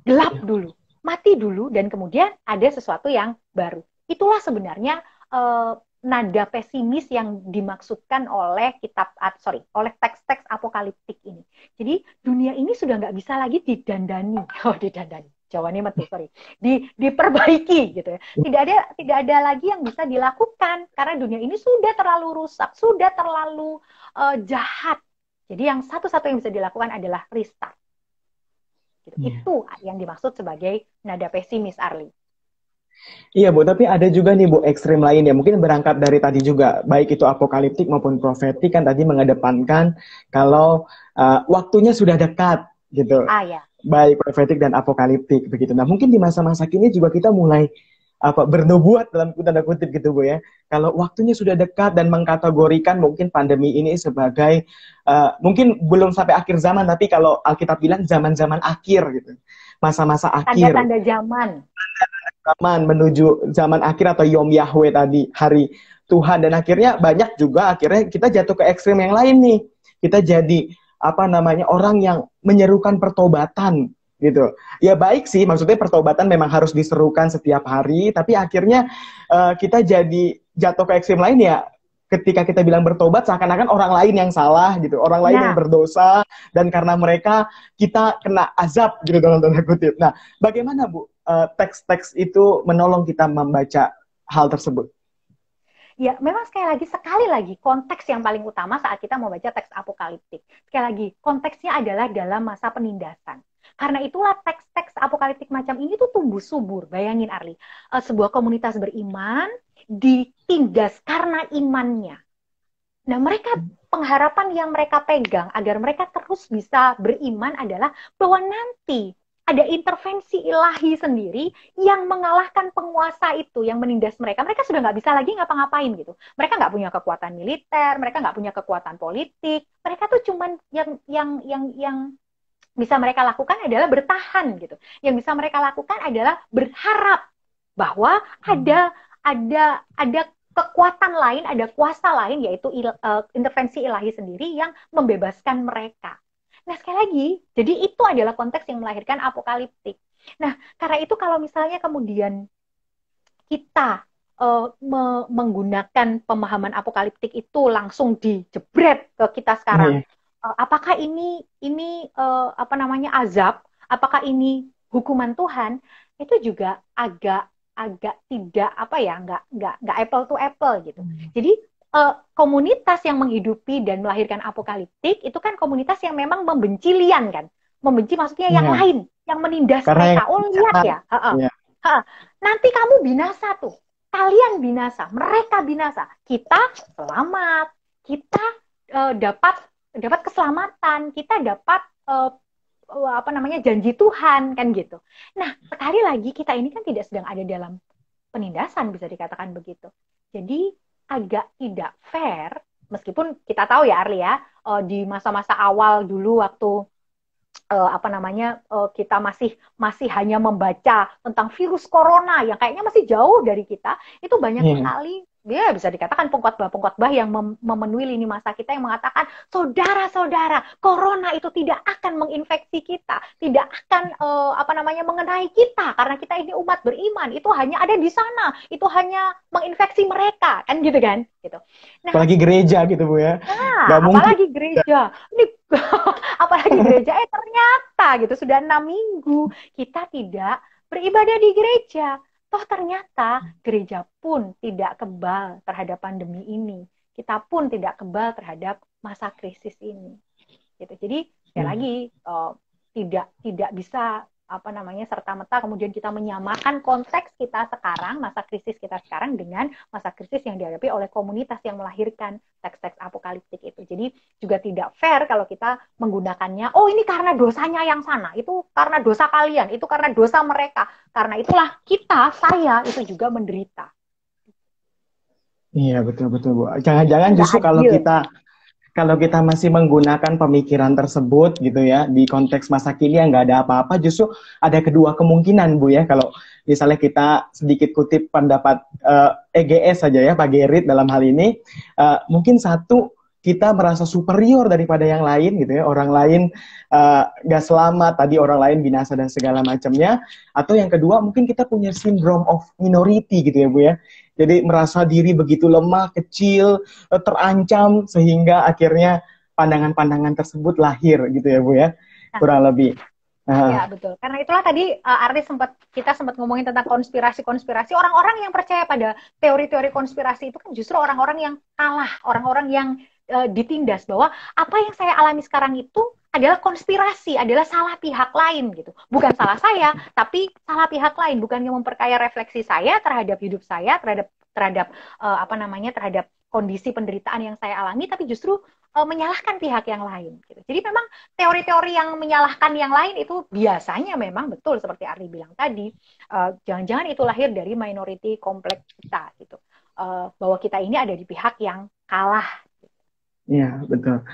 gelap ya. dulu, mati dulu dan kemudian ada sesuatu yang baru. Itulah sebenarnya eh, nada pesimis yang dimaksudkan oleh kitab ah, sorry oleh teks-teks apokaliptik ini. Jadi dunia ini sudah nggak bisa lagi didandani, <laughs> oh didandani, jawabannya metu sorry, di, diperbaiki gitu ya. Tidak ada tidak ada lagi yang bisa dilakukan karena dunia ini sudah terlalu rusak, sudah terlalu uh, jahat. Jadi yang satu-satu yang bisa dilakukan adalah restart. Gitu. Yeah. Itu yang dimaksud sebagai nada pesimis Arli. Iya Bu, tapi ada juga nih Bu ekstrim lain ya, mungkin berangkat dari tadi juga, baik itu apokaliptik maupun profetik kan tadi mengedepankan kalau uh, waktunya sudah dekat gitu. Ah ya. Baik profetik dan apokaliptik begitu. Nah mungkin di masa-masa kini juga kita mulai apa bernubuat dalam tanda kutip gitu Bu ya. Kalau waktunya sudah dekat dan mengkategorikan mungkin pandemi ini sebagai uh, mungkin belum sampai akhir zaman tapi kalau Alkitab bilang zaman-zaman akhir gitu. Masa-masa akhir. Tanda-tanda zaman zaman menuju zaman akhir atau Yom Yahweh tadi hari Tuhan dan akhirnya banyak juga akhirnya kita jatuh ke ekstrem yang lain nih kita jadi apa namanya orang yang menyerukan pertobatan gitu ya baik sih maksudnya pertobatan memang harus diserukan setiap hari tapi akhirnya uh, kita jadi jatuh ke ekstrem lain ya ketika kita bilang bertobat seakan-akan orang lain yang salah gitu orang lain nah. yang berdosa dan karena mereka kita kena azab gitu dalam tanda kutip nah bagaimana bu Eh, teks-teks uh, itu menolong kita membaca hal tersebut? Ya, memang sekali lagi, sekali lagi konteks yang paling utama saat kita membaca teks apokaliptik. Sekali lagi, konteksnya adalah dalam masa penindasan. Karena itulah teks-teks apokaliptik macam ini tuh tumbuh subur. Bayangin Arli, eh, sebuah komunitas beriman ditindas karena imannya. Nah, mereka pengharapan yang mereka pegang agar mereka terus bisa beriman adalah bahwa nanti ada intervensi ilahi sendiri yang mengalahkan penguasa itu yang menindas mereka. Mereka sudah nggak bisa lagi ngapa-ngapain gitu. Mereka nggak punya kekuatan militer, mereka nggak punya kekuatan politik. Mereka tuh cuman yang yang yang yang bisa mereka lakukan adalah bertahan gitu. Yang bisa mereka lakukan adalah berharap bahwa hmm. ada ada ada kekuatan lain, ada kuasa lain yaitu il, uh, intervensi ilahi sendiri yang membebaskan mereka Nah, sekali lagi, jadi itu adalah konteks yang melahirkan apokaliptik. Nah, karena itu kalau misalnya kemudian kita uh, me menggunakan pemahaman apokaliptik itu langsung dijebret ke kita sekarang. Hmm. Uh, apakah ini ini uh, apa namanya azab? Apakah ini hukuman Tuhan? Itu juga agak agak tidak apa ya nggak nggak nggak apple to apple gitu. Hmm. Jadi uh, komunitas yang menghidupi dan melahirkan apokaliptik itu kan komunitas yang memang membenci lian kan membenci maksudnya yang yeah. Hmm. lain yang menindas Karena mereka oh lihat ya, ha -ha. Ha Ha nanti kamu binasa tuh kalian binasa mereka binasa kita selamat kita uh, dapat dapat keselamatan kita dapat uh, apa namanya janji Tuhan kan gitu. Nah sekali lagi kita ini kan tidak sedang ada dalam penindasan bisa dikatakan begitu. Jadi agak tidak fair meskipun kita tahu ya Arli ya uh, di masa-masa awal dulu waktu uh, apa namanya uh, kita masih masih hanya membaca tentang virus corona yang kayaknya masih jauh dari kita itu banyak hmm ya bisa dikatakan pengkhotbah-pengkhotbah yang mem memenuhi lini masa kita yang mengatakan saudara-saudara corona itu tidak akan menginfeksi kita tidak akan uh, apa namanya mengenai kita karena kita ini umat beriman itu hanya ada di sana itu hanya menginfeksi mereka kan gitu kan gitu nah, apalagi gereja gitu bu ya nah, apalagi mungkin. gereja ini <laughs> apalagi gereja eh ternyata gitu sudah enam minggu kita tidak beribadah di gereja Toh ternyata gereja pun tidak kebal terhadap pandemi ini. Kita pun tidak kebal terhadap masa krisis ini. Gitu. Jadi, sekali hmm. lagi, uh, tidak tidak bisa apa namanya serta merta kemudian kita menyamakan konteks kita sekarang masa krisis kita sekarang dengan masa krisis yang dihadapi oleh komunitas yang melahirkan teks-teks apokaliptik itu jadi juga tidak fair kalau kita menggunakannya oh ini karena dosanya yang sana itu karena dosa kalian itu karena dosa mereka karena itulah kita saya itu juga menderita iya betul betul bu jangan-jangan justru kalau kita kalau kita masih menggunakan pemikiran tersebut gitu ya di konteks masa kini yang nggak ada apa-apa justru ada kedua kemungkinan bu ya kalau misalnya kita sedikit kutip pendapat uh, eh, EGS saja ya Pak Gerit dalam hal ini uh, mungkin satu kita merasa superior daripada yang lain gitu ya orang lain uh, eh, gak selamat tadi orang lain binasa dan segala macamnya atau yang kedua mungkin kita punya syndrome of minority gitu ya bu ya jadi merasa diri begitu lemah kecil eh, terancam sehingga akhirnya pandangan-pandangan tersebut lahir gitu ya bu ya nah. kurang lebih Uh. Ya betul. Karena itulah tadi uh, Ardi sempat kita sempat ngomongin tentang konspirasi-konspirasi. Orang-orang yang percaya pada teori-teori konspirasi itu kan justru orang-orang yang kalah, orang-orang yang uh, ditindas bahwa apa yang saya alami sekarang itu adalah konspirasi, adalah salah pihak lain gitu. Bukan salah saya, tapi salah pihak lain, bukan yang memperkaya refleksi saya terhadap hidup saya, terhadap terhadap uh, apa namanya, terhadap kondisi penderitaan yang saya alami, tapi justru uh, menyalahkan pihak yang lain. Gitu. Jadi memang teori-teori yang menyalahkan yang lain itu biasanya memang betul seperti Ardi bilang tadi, jangan jangan-jangan itu lahir dari minority kompleks kita gitu. Uh, bahwa kita ini ada di pihak yang kalah Ya, betul.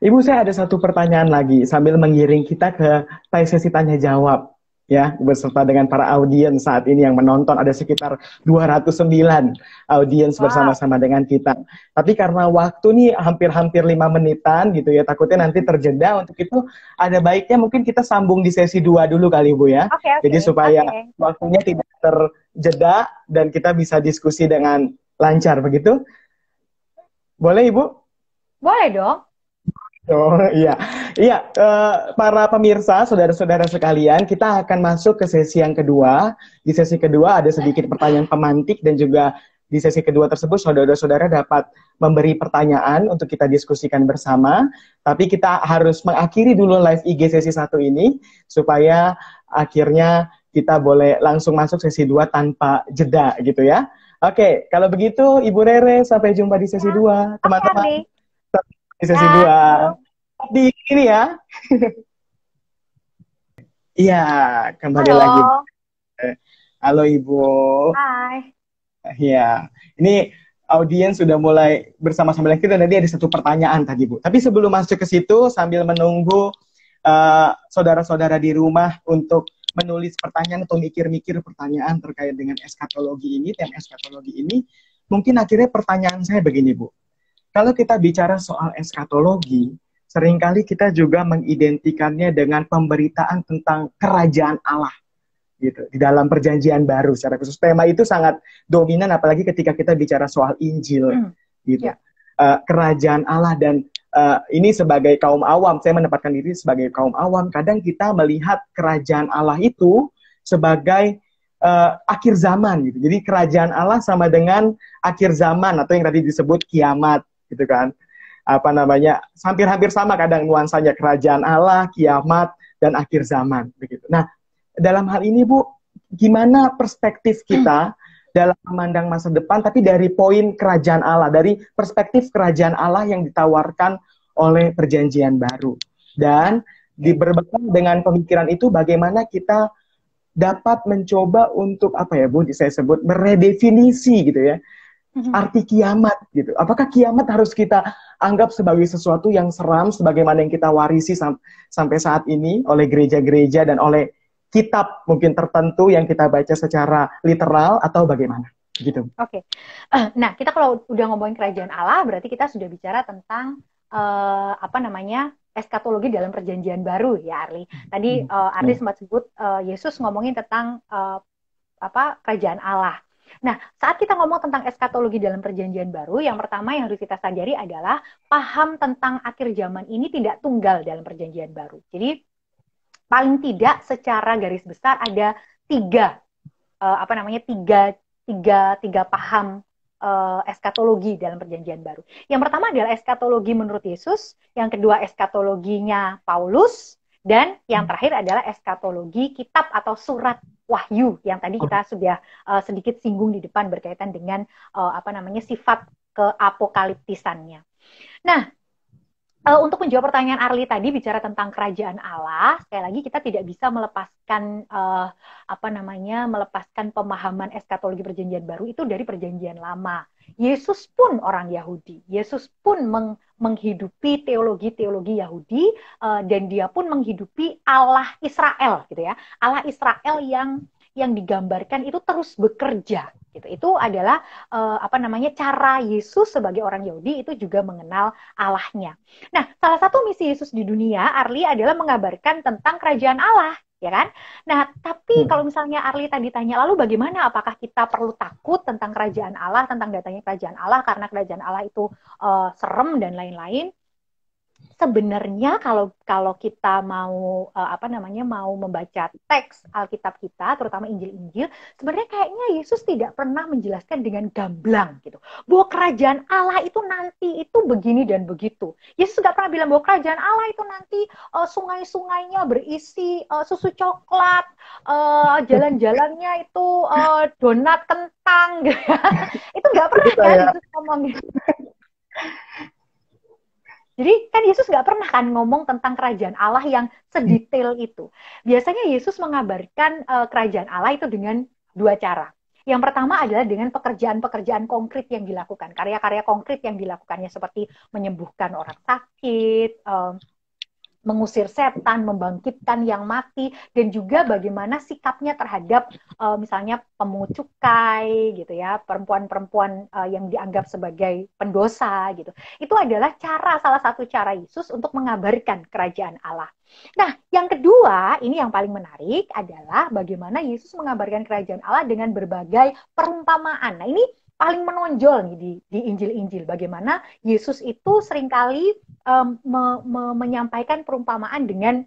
Ibu saya ada satu pertanyaan lagi sambil mengiring kita ke sesi tanya jawab ya beserta dengan para audiens saat ini yang menonton ada sekitar 209 audiens wow. bersama-sama dengan kita. Tapi karena waktu nih hampir-hampir lima menitan gitu ya takutnya nanti terjeda untuk itu ada baiknya mungkin kita sambung di sesi dua dulu kali Bu ya. Okay, okay. Jadi supaya okay. waktunya tidak terjeda dan kita bisa diskusi dengan lancar begitu. Boleh Ibu? Boleh dong. Oh iya, iya uh, para pemirsa, saudara-saudara sekalian, kita akan masuk ke sesi yang kedua. Di sesi kedua ada sedikit pertanyaan pemantik dan juga di sesi kedua tersebut saudara-saudara dapat memberi pertanyaan untuk kita diskusikan bersama. Tapi kita harus mengakhiri dulu live IG sesi satu ini supaya akhirnya kita boleh langsung masuk sesi dua tanpa jeda gitu ya. Oke, kalau begitu Ibu Rere sampai jumpa di sesi dua, teman-teman di sesi ah. dua di ini ya <laughs> iya kembali halo. lagi halo ibu hai iya ini audiens sudah mulai bersama-sama lagi dan tadi ada satu pertanyaan tadi bu tapi sebelum masuk ke situ sambil menunggu saudara eh, saudara-saudara di rumah untuk menulis pertanyaan atau mikir-mikir pertanyaan terkait dengan eskatologi ini tema eskatologi ini mungkin akhirnya pertanyaan saya begini bu kalau kita bicara soal eskatologi, seringkali kita juga mengidentikannya dengan pemberitaan tentang kerajaan Allah gitu di dalam perjanjian baru secara khusus tema itu sangat dominan apalagi ketika kita bicara soal Injil hmm. gitu yeah. Ya. uh, kerajaan Allah dan uh, ini sebagai kaum awam saya menempatkan diri sebagai kaum awam kadang kita melihat kerajaan Allah itu sebagai uh, akhir zaman gitu jadi kerajaan Allah sama dengan akhir zaman atau yang tadi disebut kiamat gitu kan apa namanya hampir-hampir sama kadang nuansanya kerajaan Allah kiamat dan akhir zaman begitu nah dalam hal ini bu gimana perspektif kita dalam memandang masa depan tapi dari poin kerajaan Allah dari perspektif kerajaan Allah yang ditawarkan oleh perjanjian baru dan diberbekal dengan pemikiran itu bagaimana kita dapat mencoba untuk apa ya Bu saya sebut meredefinisi gitu ya Mm-hmm. arti kiamat gitu. Apakah kiamat harus kita anggap sebagai sesuatu yang seram sebagaimana yang kita warisi sam sampai saat ini oleh gereja-gereja dan oleh kitab mungkin tertentu yang kita baca secara literal atau bagaimana? Gitu. Oke. Okay. Uh, eh, nah, kita kalau udah ngomongin kerajaan Allah berarti kita sudah bicara tentang uh, apa namanya? eskatologi dalam perjanjian baru ya Arli. Tadi uh, Arli hmm. sempat sebut uh, Yesus ngomongin tentang uh, apa kerajaan Allah Nah, saat kita ngomong tentang eskatologi dalam perjanjian baru, yang pertama yang harus kita sadari adalah paham tentang akhir zaman ini tidak tunggal dalam perjanjian baru. Jadi, paling tidak secara garis besar ada tiga, eh, apa namanya, tiga, tiga, tiga paham eh, eskatologi dalam perjanjian baru. Yang pertama adalah eskatologi menurut Yesus, yang kedua eskatologinya Paulus, dan yang terakhir adalah eskatologi kitab atau surat wahyu yang tadi oh. kita sudah uh, sedikit singgung di depan berkaitan dengan uh, apa namanya sifat keapokaliptisannya. Nah, uh, untuk menjawab pertanyaan Arli tadi bicara tentang kerajaan Allah, sekali lagi kita tidak bisa melepaskan uh, apa namanya melepaskan pemahaman eskatologi perjanjian baru itu dari perjanjian lama. Yesus pun orang Yahudi. Yesus pun meng menghidupi teologi-teologi Yahudi uh, dan dia pun menghidupi Allah Israel gitu ya. Allah Israel yang yang digambarkan itu terus bekerja gitu. Itu adalah uh, apa namanya cara Yesus sebagai orang Yahudi itu juga mengenal Allahnya. Nah, salah satu misi Yesus di dunia Arli adalah mengabarkan tentang kerajaan Allah ya kan? Nah, tapi hmm. kalau misalnya Arli tadi tanya, lalu bagaimana? Apakah kita perlu takut tentang kerajaan Allah, tentang datanya kerajaan Allah karena kerajaan Allah itu uh, serem dan lain-lain? sebenarnya kalau kalau kita mau eh, apa namanya mau membaca teks Alkitab kita terutama Injil-Injil sebenarnya kayaknya Yesus tidak pernah menjelaskan dengan gamblang gitu bahwa kerajaan Allah itu nanti itu begini dan begitu Yesus nggak pernah bilang bahwa kerajaan Allah itu nanti uh, sungai-sungainya berisi uh, susu coklat uh, jalan-jalannya itu uh, donat kentang <laughs> gitu. Ya. itu nggak pernah kan Yesus ngomong <laughs> Jadi kan Yesus nggak pernah kan ngomong tentang kerajaan Allah yang sedetail itu. Biasanya Yesus mengabarkan uh, kerajaan Allah itu dengan dua cara. Yang pertama adalah dengan pekerjaan-pekerjaan konkret yang dilakukan, karya-karya konkret yang dilakukannya seperti menyembuhkan orang sakit, uh, mengusir setan, membangkitkan yang mati, dan juga bagaimana sikapnya terhadap uh, misalnya pemucukai, gitu ya, perempuan-perempuan uh, yang dianggap sebagai pendosa, gitu. Itu adalah cara salah satu cara Yesus untuk mengabarkan kerajaan Allah. Nah, yang kedua, ini yang paling menarik adalah bagaimana Yesus mengabarkan kerajaan Allah dengan berbagai perumpamaan. Nah, ini paling menonjol nih di, di Injil-Injil bagaimana Yesus itu seringkali um, me, me, menyampaikan perumpamaan dengan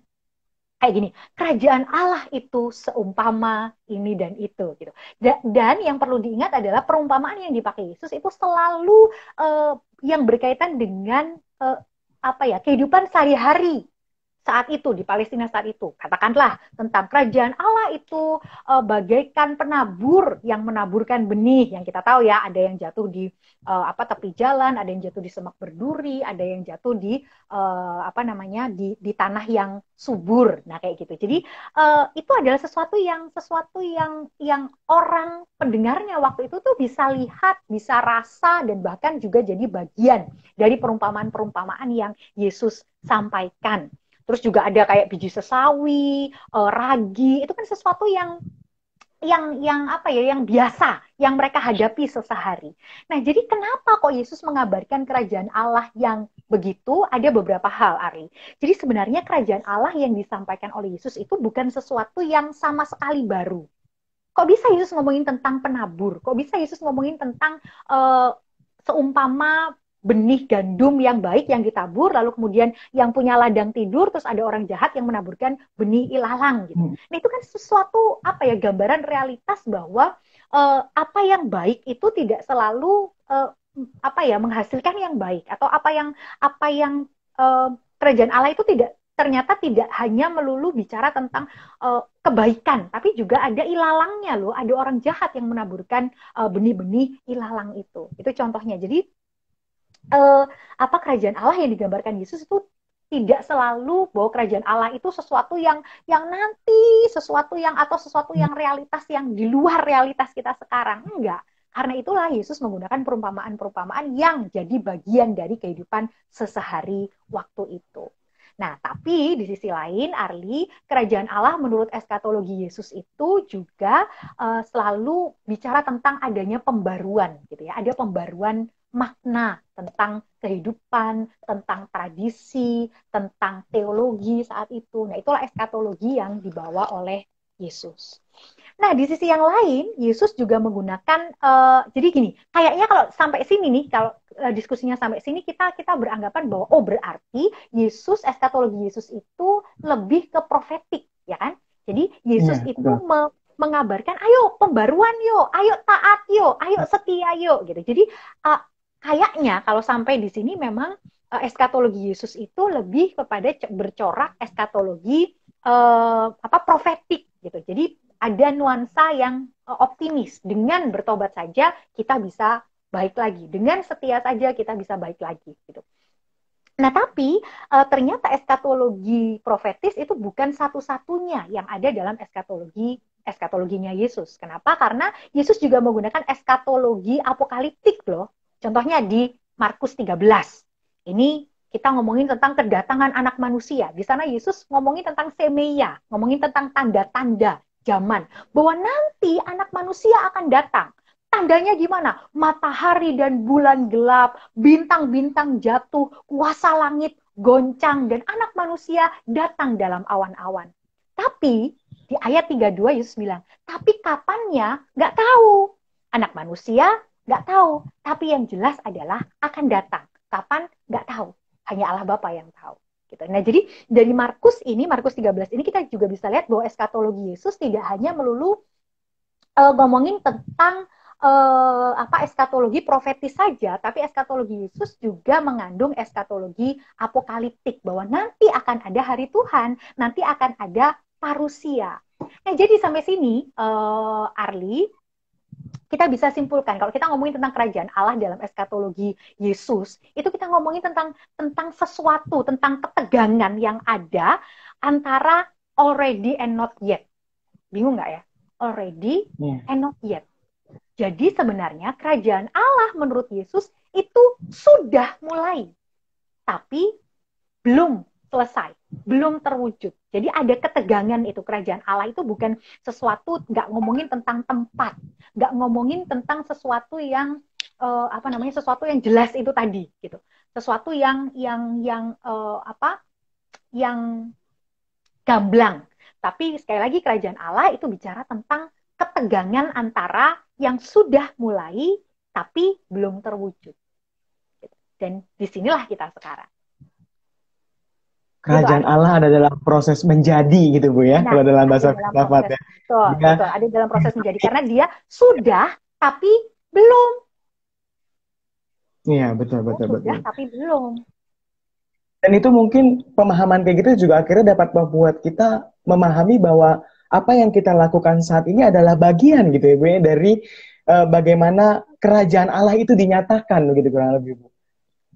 kayak gini kerajaan Allah itu seumpama ini dan itu gitu dan yang perlu diingat adalah perumpamaan yang dipakai Yesus itu selalu uh, yang berkaitan dengan uh, apa ya kehidupan sehari-hari saat itu di Palestina saat itu katakanlah tentang kerajaan Allah itu e, bagaikan penabur yang menaburkan benih yang kita tahu ya ada yang jatuh di e, apa tepi jalan ada yang jatuh di semak berduri ada yang jatuh di e, apa namanya di di tanah yang subur nah kayak gitu jadi e, itu adalah sesuatu yang sesuatu yang yang orang pendengarnya waktu itu tuh bisa lihat bisa rasa dan bahkan juga jadi bagian dari perumpamaan-perumpamaan yang Yesus sampaikan terus juga ada kayak biji sesawi uh, ragi itu kan sesuatu yang yang yang apa ya yang biasa yang mereka hadapi sesehari. Nah, jadi kenapa kok Yesus mengabarkan kerajaan Allah yang begitu? Ada beberapa hal, Ari. Jadi sebenarnya kerajaan Allah yang disampaikan oleh Yesus itu bukan sesuatu yang sama sekali baru. Kok bisa Yesus ngomongin tentang penabur? Kok bisa Yesus ngomongin tentang uh, seumpama benih gandum yang baik yang ditabur lalu kemudian yang punya ladang tidur terus ada orang jahat yang menaburkan benih ilalang gitu. Hmm. Nah itu kan sesuatu apa ya gambaran realitas bahwa uh, apa yang baik itu tidak selalu uh, apa ya menghasilkan yang baik atau apa yang apa yang uh, kerajaan Allah itu tidak ternyata tidak hanya melulu bicara tentang uh, kebaikan, tapi juga ada ilalangnya loh, ada orang jahat yang menaburkan benih-benih uh, benih -benih ilalang itu. Itu contohnya. Jadi uh, apa kerajaan Allah yang digambarkan Yesus itu tidak selalu bahwa kerajaan Allah itu sesuatu yang yang nanti, sesuatu yang atau sesuatu hmm. yang realitas yang di luar realitas kita sekarang. Enggak. Karena itulah Yesus menggunakan perumpamaan-perumpamaan yang jadi bagian dari kehidupan sesehari waktu itu. Nah, tapi di sisi lain, Arli, kerajaan Allah menurut eskatologi Yesus itu juga uh, selalu bicara tentang adanya pembaruan, gitu ya. Ada pembaruan makna tentang kehidupan, tentang tradisi, tentang teologi saat itu. Nah, itulah eskatologi yang dibawa oleh Yesus. Nah, di sisi yang lain, Yesus juga menggunakan uh, jadi gini, kayaknya kalau sampai sini nih, kalau uh, diskusinya sampai sini kita kita beranggapan bahwa oh berarti Yesus eskatologi Yesus itu lebih ke profetik, ya kan? Jadi Yesus ya, itu me mengabarkan ayo pembaruan yo, ayo taat yo, ayo iya. setia yo gitu. Jadi eh, kayaknya kalau sampai di sini memang uh, eskatologi Yesus itu lebih kepada bercorak eskatologi uh, apa profetik gitu. Jadi ada nuansa yang uh, optimis. Dengan bertobat saja kita bisa baik lagi. Dengan setia saja kita bisa baik lagi gitu. Nah, tapi e, ternyata eskatologi profetis itu bukan satu-satunya yang ada dalam eskatologi eskatologinya Yesus. Kenapa? Karena Yesus juga menggunakan eskatologi apokaliptik loh. Contohnya di Markus 13. Ini kita ngomongin tentang kedatangan anak manusia. Di sana Yesus ngomongin tentang semeia, ngomongin tentang tanda-tanda zaman. Bahwa nanti anak manusia akan datang. Tandanya gimana? Matahari dan bulan gelap, bintang-bintang jatuh, kuasa langit goncang, dan anak manusia datang dalam awan-awan. Tapi di ayat 32 Yesus bilang, tapi kapannya nggak tahu. Anak manusia nggak tahu. Tapi yang jelas adalah akan datang. Kapan? Nggak tahu. Hanya Allah Bapa yang tahu. Gitu. Nah, jadi dari Markus ini, Markus 13 ini kita juga bisa lihat bahwa eskatologi Yesus tidak hanya melulu uh, ngomongin tentang uh, apa eskatologi profetis saja, tapi eskatologi Yesus juga mengandung eskatologi apokaliptik bahwa nanti akan ada hari Tuhan, nanti akan ada parusia. Nah, jadi sampai sini uh, Arli kita bisa simpulkan kalau kita ngomongin tentang kerajaan Allah dalam eskatologi Yesus, itu kita ngomongin tentang tentang sesuatu, tentang ketegangan yang ada antara already and not yet. Bingung nggak ya? Already yeah. and not yet. Jadi sebenarnya kerajaan Allah menurut Yesus itu sudah mulai, tapi belum selesai, belum terwujud. Jadi ada ketegangan itu kerajaan Allah itu bukan sesuatu nggak ngomongin tentang tempat, nggak ngomongin tentang sesuatu yang uh, apa namanya sesuatu yang jelas itu tadi gitu, sesuatu yang yang yang uh, apa yang gamblang. Tapi sekali lagi kerajaan Allah itu bicara tentang ketegangan antara yang sudah mulai tapi belum terwujud. Dan disinilah kita sekarang. Kerajaan Allah ada dalam proses menjadi gitu Bu ya, nah, kalau dalam bahasa filsafat ya. Betul, ya. betul, ada dalam proses menjadi karena dia sudah tapi belum. Iya, betul betul sudah, betul. Sudah tapi belum. Dan itu mungkin pemahaman kayak gitu juga akhirnya dapat membuat kita memahami bahwa apa yang kita lakukan saat ini adalah bagian gitu ya Bu ya dari uh, bagaimana kerajaan Allah itu dinyatakan gitu kurang lebih Bu.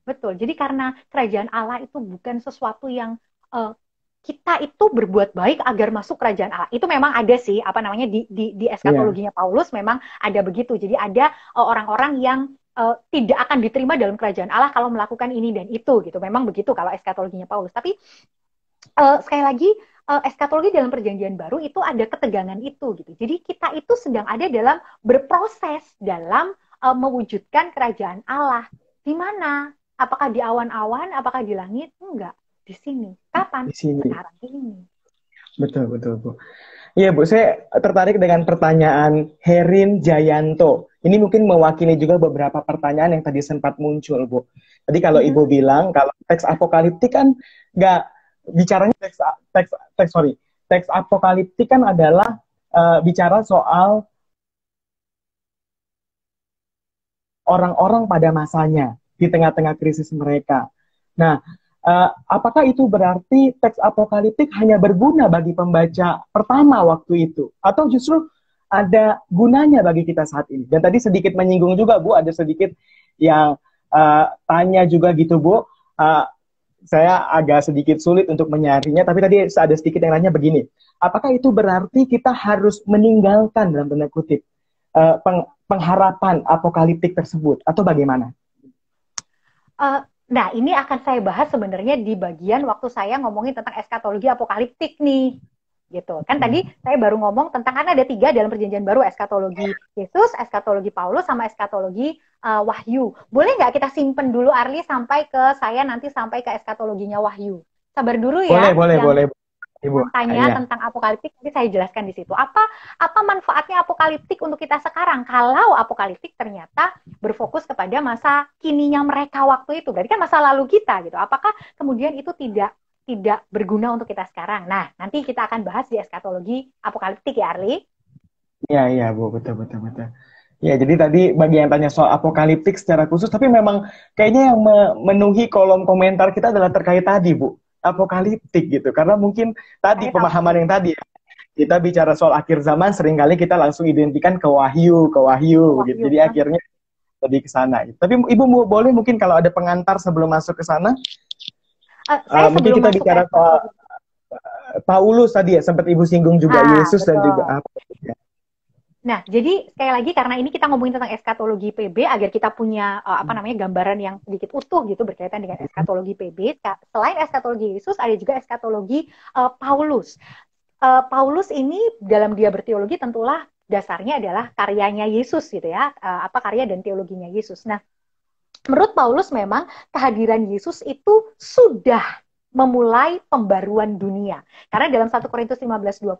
Betul. Jadi karena kerajaan Allah itu bukan sesuatu yang uh, kita itu berbuat baik agar masuk kerajaan Allah. Itu memang ada sih apa namanya di di, di eskatologinya yeah. Paulus memang ada begitu. Jadi ada orang eh, orang-orang yang uh, tidak akan diterima dalam kerajaan Allah kalau melakukan ini dan itu gitu. Memang begitu kalau eskatologinya Paulus. Tapi uh, sekali lagi eskatologi dalam perjanjian baru itu ada ketegangan itu gitu. Jadi kita itu sedang ada dalam berproses dalam uh, mewujudkan kerajaan Allah. Di mana? Apakah di awan-awan, apakah di langit? Enggak, di sini. Kapan? Di sini. Sekarang ini. Betul, betul, Bu. Iya, Bu, saya tertarik dengan pertanyaan Herin Jayanto. Ini mungkin mewakili juga beberapa pertanyaan yang tadi sempat muncul, Bu. Tadi kalau hmm. Ibu bilang kalau teks apokaliptik kan nggak bicaranya teks teks teks sorry, teks apokaliptik kan adalah uh, bicara soal orang-orang pada masanya di tengah-tengah krisis mereka. Nah, uh, apakah itu berarti teks apokaliptik hanya berguna bagi pembaca pertama waktu itu, atau justru ada gunanya bagi kita saat ini? Dan tadi sedikit menyinggung juga, Bu, ada sedikit yang uh, tanya juga gitu, Bu. Uh, saya agak sedikit sulit untuk menyarinya, tapi tadi ada sedikit yang nanya begini, apakah itu berarti kita harus meninggalkan dalam tanda kutip uh, peng pengharapan apokaliptik tersebut atau bagaimana? Uh, nah, ini akan saya bahas sebenarnya di bagian waktu saya ngomongin tentang eskatologi apokaliptik nih. Gitu. Kan hmm. tadi saya baru ngomong tentang karena ada tiga dalam perjanjian baru eskatologi Yesus, eskatologi Paulus sama eskatologi uh, Wahyu. Boleh nggak kita simpen dulu Arli sampai ke saya nanti sampai ke eskatologinya Wahyu. Sabar dulu ya. Boleh, boleh, yang, boleh. Ibu, iya, tanya iya. tentang apokaliptik nanti saya jelaskan di situ. Apa apa manfaatnya apokaliptik untuk kita sekarang kalau apokaliptik ternyata berfokus kepada masa kininya mereka waktu itu. Berarti kan masa lalu kita gitu. Apakah kemudian itu tidak tidak berguna untuk kita sekarang? Nah, nanti kita akan bahas di eskatologi apokaliptik ya, Arli. Iya, iya, Bu, betul betul betul. Ya, jadi tadi bagi yang tanya soal apokaliptik secara khusus, tapi memang kayaknya yang memenuhi kolom komentar kita adalah terkait tadi, Bu apokaliptik gitu karena mungkin tadi pemahaman yang tadi ya. kita bicara soal akhir zaman seringkali kita langsung identikan ke wahyu ke wahyu, gitu. wahyu gitu jadi kan? akhirnya lebih ke sana tapi ibu boleh mungkin kalau ada pengantar sebelum masuk ke sana uh, uh, mungkin kita bicara soal eh, Paulus tadi ya sempat ibu singgung juga ah, Yesus betul. dan juga apa ya. Nah, jadi sekali lagi karena ini kita ngomongin tentang eskatologi PB agar kita punya uh, apa hmm. namanya gambaran yang sedikit utuh gitu berkaitan dengan hmm. eskatologi PB. Selain eskatologi Yesus ada juga eskatologi uh, Paulus. Uh, Paulus ini dalam dia berteologi tentulah dasarnya adalah karyanya Yesus gitu ya, uh, apa karya dan teologinya Yesus. Nah, menurut Paulus memang kehadiran Yesus itu sudah memulai pembaruan dunia. Karena dalam 1 Korintus 15:20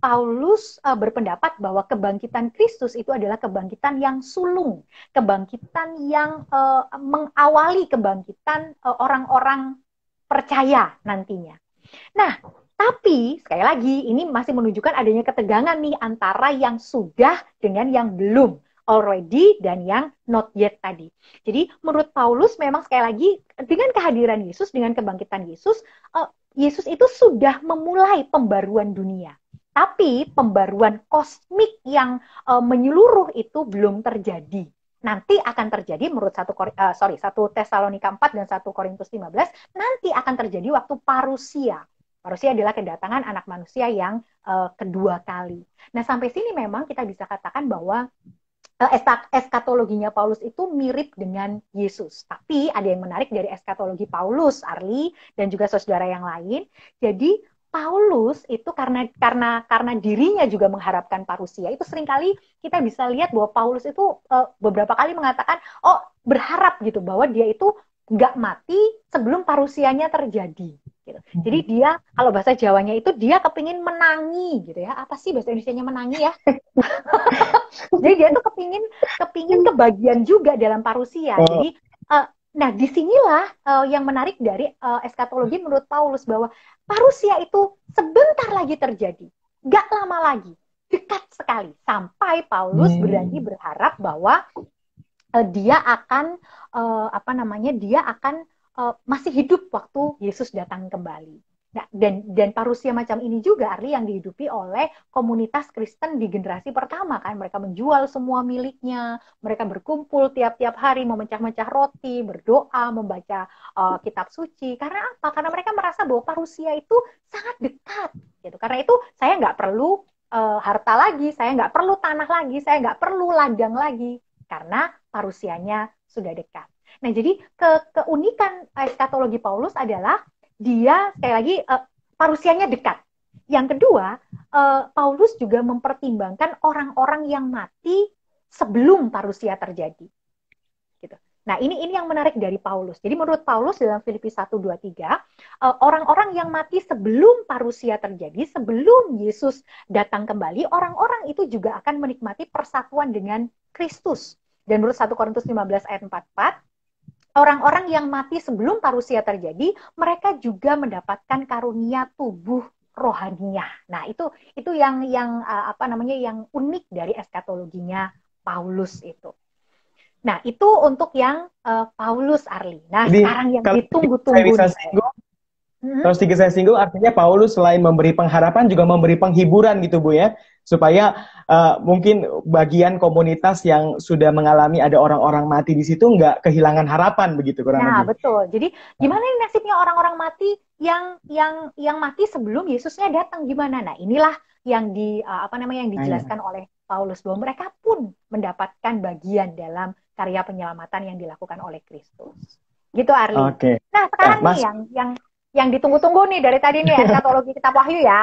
Paulus uh, berpendapat bahwa kebangkitan Kristus itu adalah kebangkitan yang sulung, kebangkitan yang uh, mengawali kebangkitan orang eh, orang-orang percaya nantinya. Nah, tapi sekali lagi ini masih menunjukkan adanya ketegangan nih antara yang sudah dengan yang belum already dan yang not yet tadi. Jadi menurut Paulus memang sekali lagi dengan kehadiran Yesus, dengan kebangkitan Yesus, eh, Yesus itu sudah memulai pembaruan dunia. Tapi pembaruan kosmik yang eh, menyeluruh itu belum terjadi nanti akan terjadi menurut satu uh, sorry satu Tesalonika 4 dan satu Korintus 15 nanti akan terjadi waktu parusia. Parusia adalah kedatangan anak manusia yang uh, kedua kali. Nah, sampai sini memang kita bisa katakan bahwa Eh, eskatologinya Paulus itu mirip dengan Yesus. Tapi ada yang menarik dari eskatologi Paulus, Arli dan juga saudara yang lain. Jadi Paulus itu karena karena karena dirinya juga mengharapkan parusia itu seringkali kita bisa lihat bahwa Paulus itu uh, beberapa kali mengatakan oh berharap gitu bahwa dia itu nggak mati sebelum parusianya terjadi gitu. Jadi dia kalau bahasa Jawanya itu dia kepingin menangi gitu ya. Apa sih bahasa Indonesia-nya menangi ya? <laughs> Jadi dia tuh kepingin kepingin kebagian juga dalam parusia. Oh. Jadi uh, nah disinilah uh, yang menarik dari uh, eskatologi mm. menurut Paulus bahwa parusia itu sebentar lagi terjadi, gak lama lagi, dekat sekali sampai Paulus hmm. berani berharap bahwa dia akan uh, apa namanya dia akan uh, masih hidup waktu Yesus datang kembali. Nah, dan dan parusia macam ini juga Arli yang dihidupi oleh komunitas Kristen di generasi pertama kan mereka menjual semua miliknya mereka berkumpul tiap-tiap hari memecah-mecah roti berdoa membaca uh, kitab suci karena apa karena mereka merasa bahwa parusia itu sangat dekat gitu karena itu saya nggak perlu uh, harta lagi saya nggak perlu tanah lagi saya nggak perlu ladang lagi karena parusianya sudah dekat Nah, jadi ke keunikan eskatologi Paulus adalah dia sekali lagi uh, parusianya dekat. Yang kedua, uh, Paulus juga mempertimbangkan orang-orang yang mati sebelum parusia terjadi. Gitu. Nah, ini ini yang menarik dari Paulus. Jadi menurut Paulus dalam Filipi 1 2 3, orang-orang yang mati sebelum parusia terjadi, sebelum Yesus datang kembali, orang-orang itu juga akan menikmati persatuan dengan Kristus. Dan menurut 1 Korintus 15 ayat 44, Orang-orang yang mati sebelum parusia terjadi, mereka juga mendapatkan karunia tubuh rohaniah. Nah, itu itu yang yang eh, apa namanya yang unik dari eskatologinya Paulus itu. Nah, itu untuk yang uh, Paulus Arli. Nah, Jadi, sekarang yang ditunggu-tunggu. Terus hmm? tiga saya singgung, artinya Paulus selain memberi pengharapan juga memberi penghiburan gitu Bu ya supaya uh, mungkin bagian komunitas yang sudah mengalami ada orang-orang mati di situ nggak kehilangan harapan begitu kurang nah, lebih. betul. Jadi nah. gimana nasibnya orang-orang mati yang yang yang mati sebelum Yesusnya datang gimana? Nah, inilah yang di uh, apa namanya yang nah, iya. dijelaskan Ayah. oleh Paulus bahwa mereka pun mendapatkan bagian dalam karya penyelamatan yang dilakukan oleh Kristus. Gitu Arli. Oke. Okay. Nah, nah, sekarang eh, mas... nih yang yang yang ditunggu-tunggu nih dari tadi nih eskatologi ya, <laughs> kita Wahyu ya.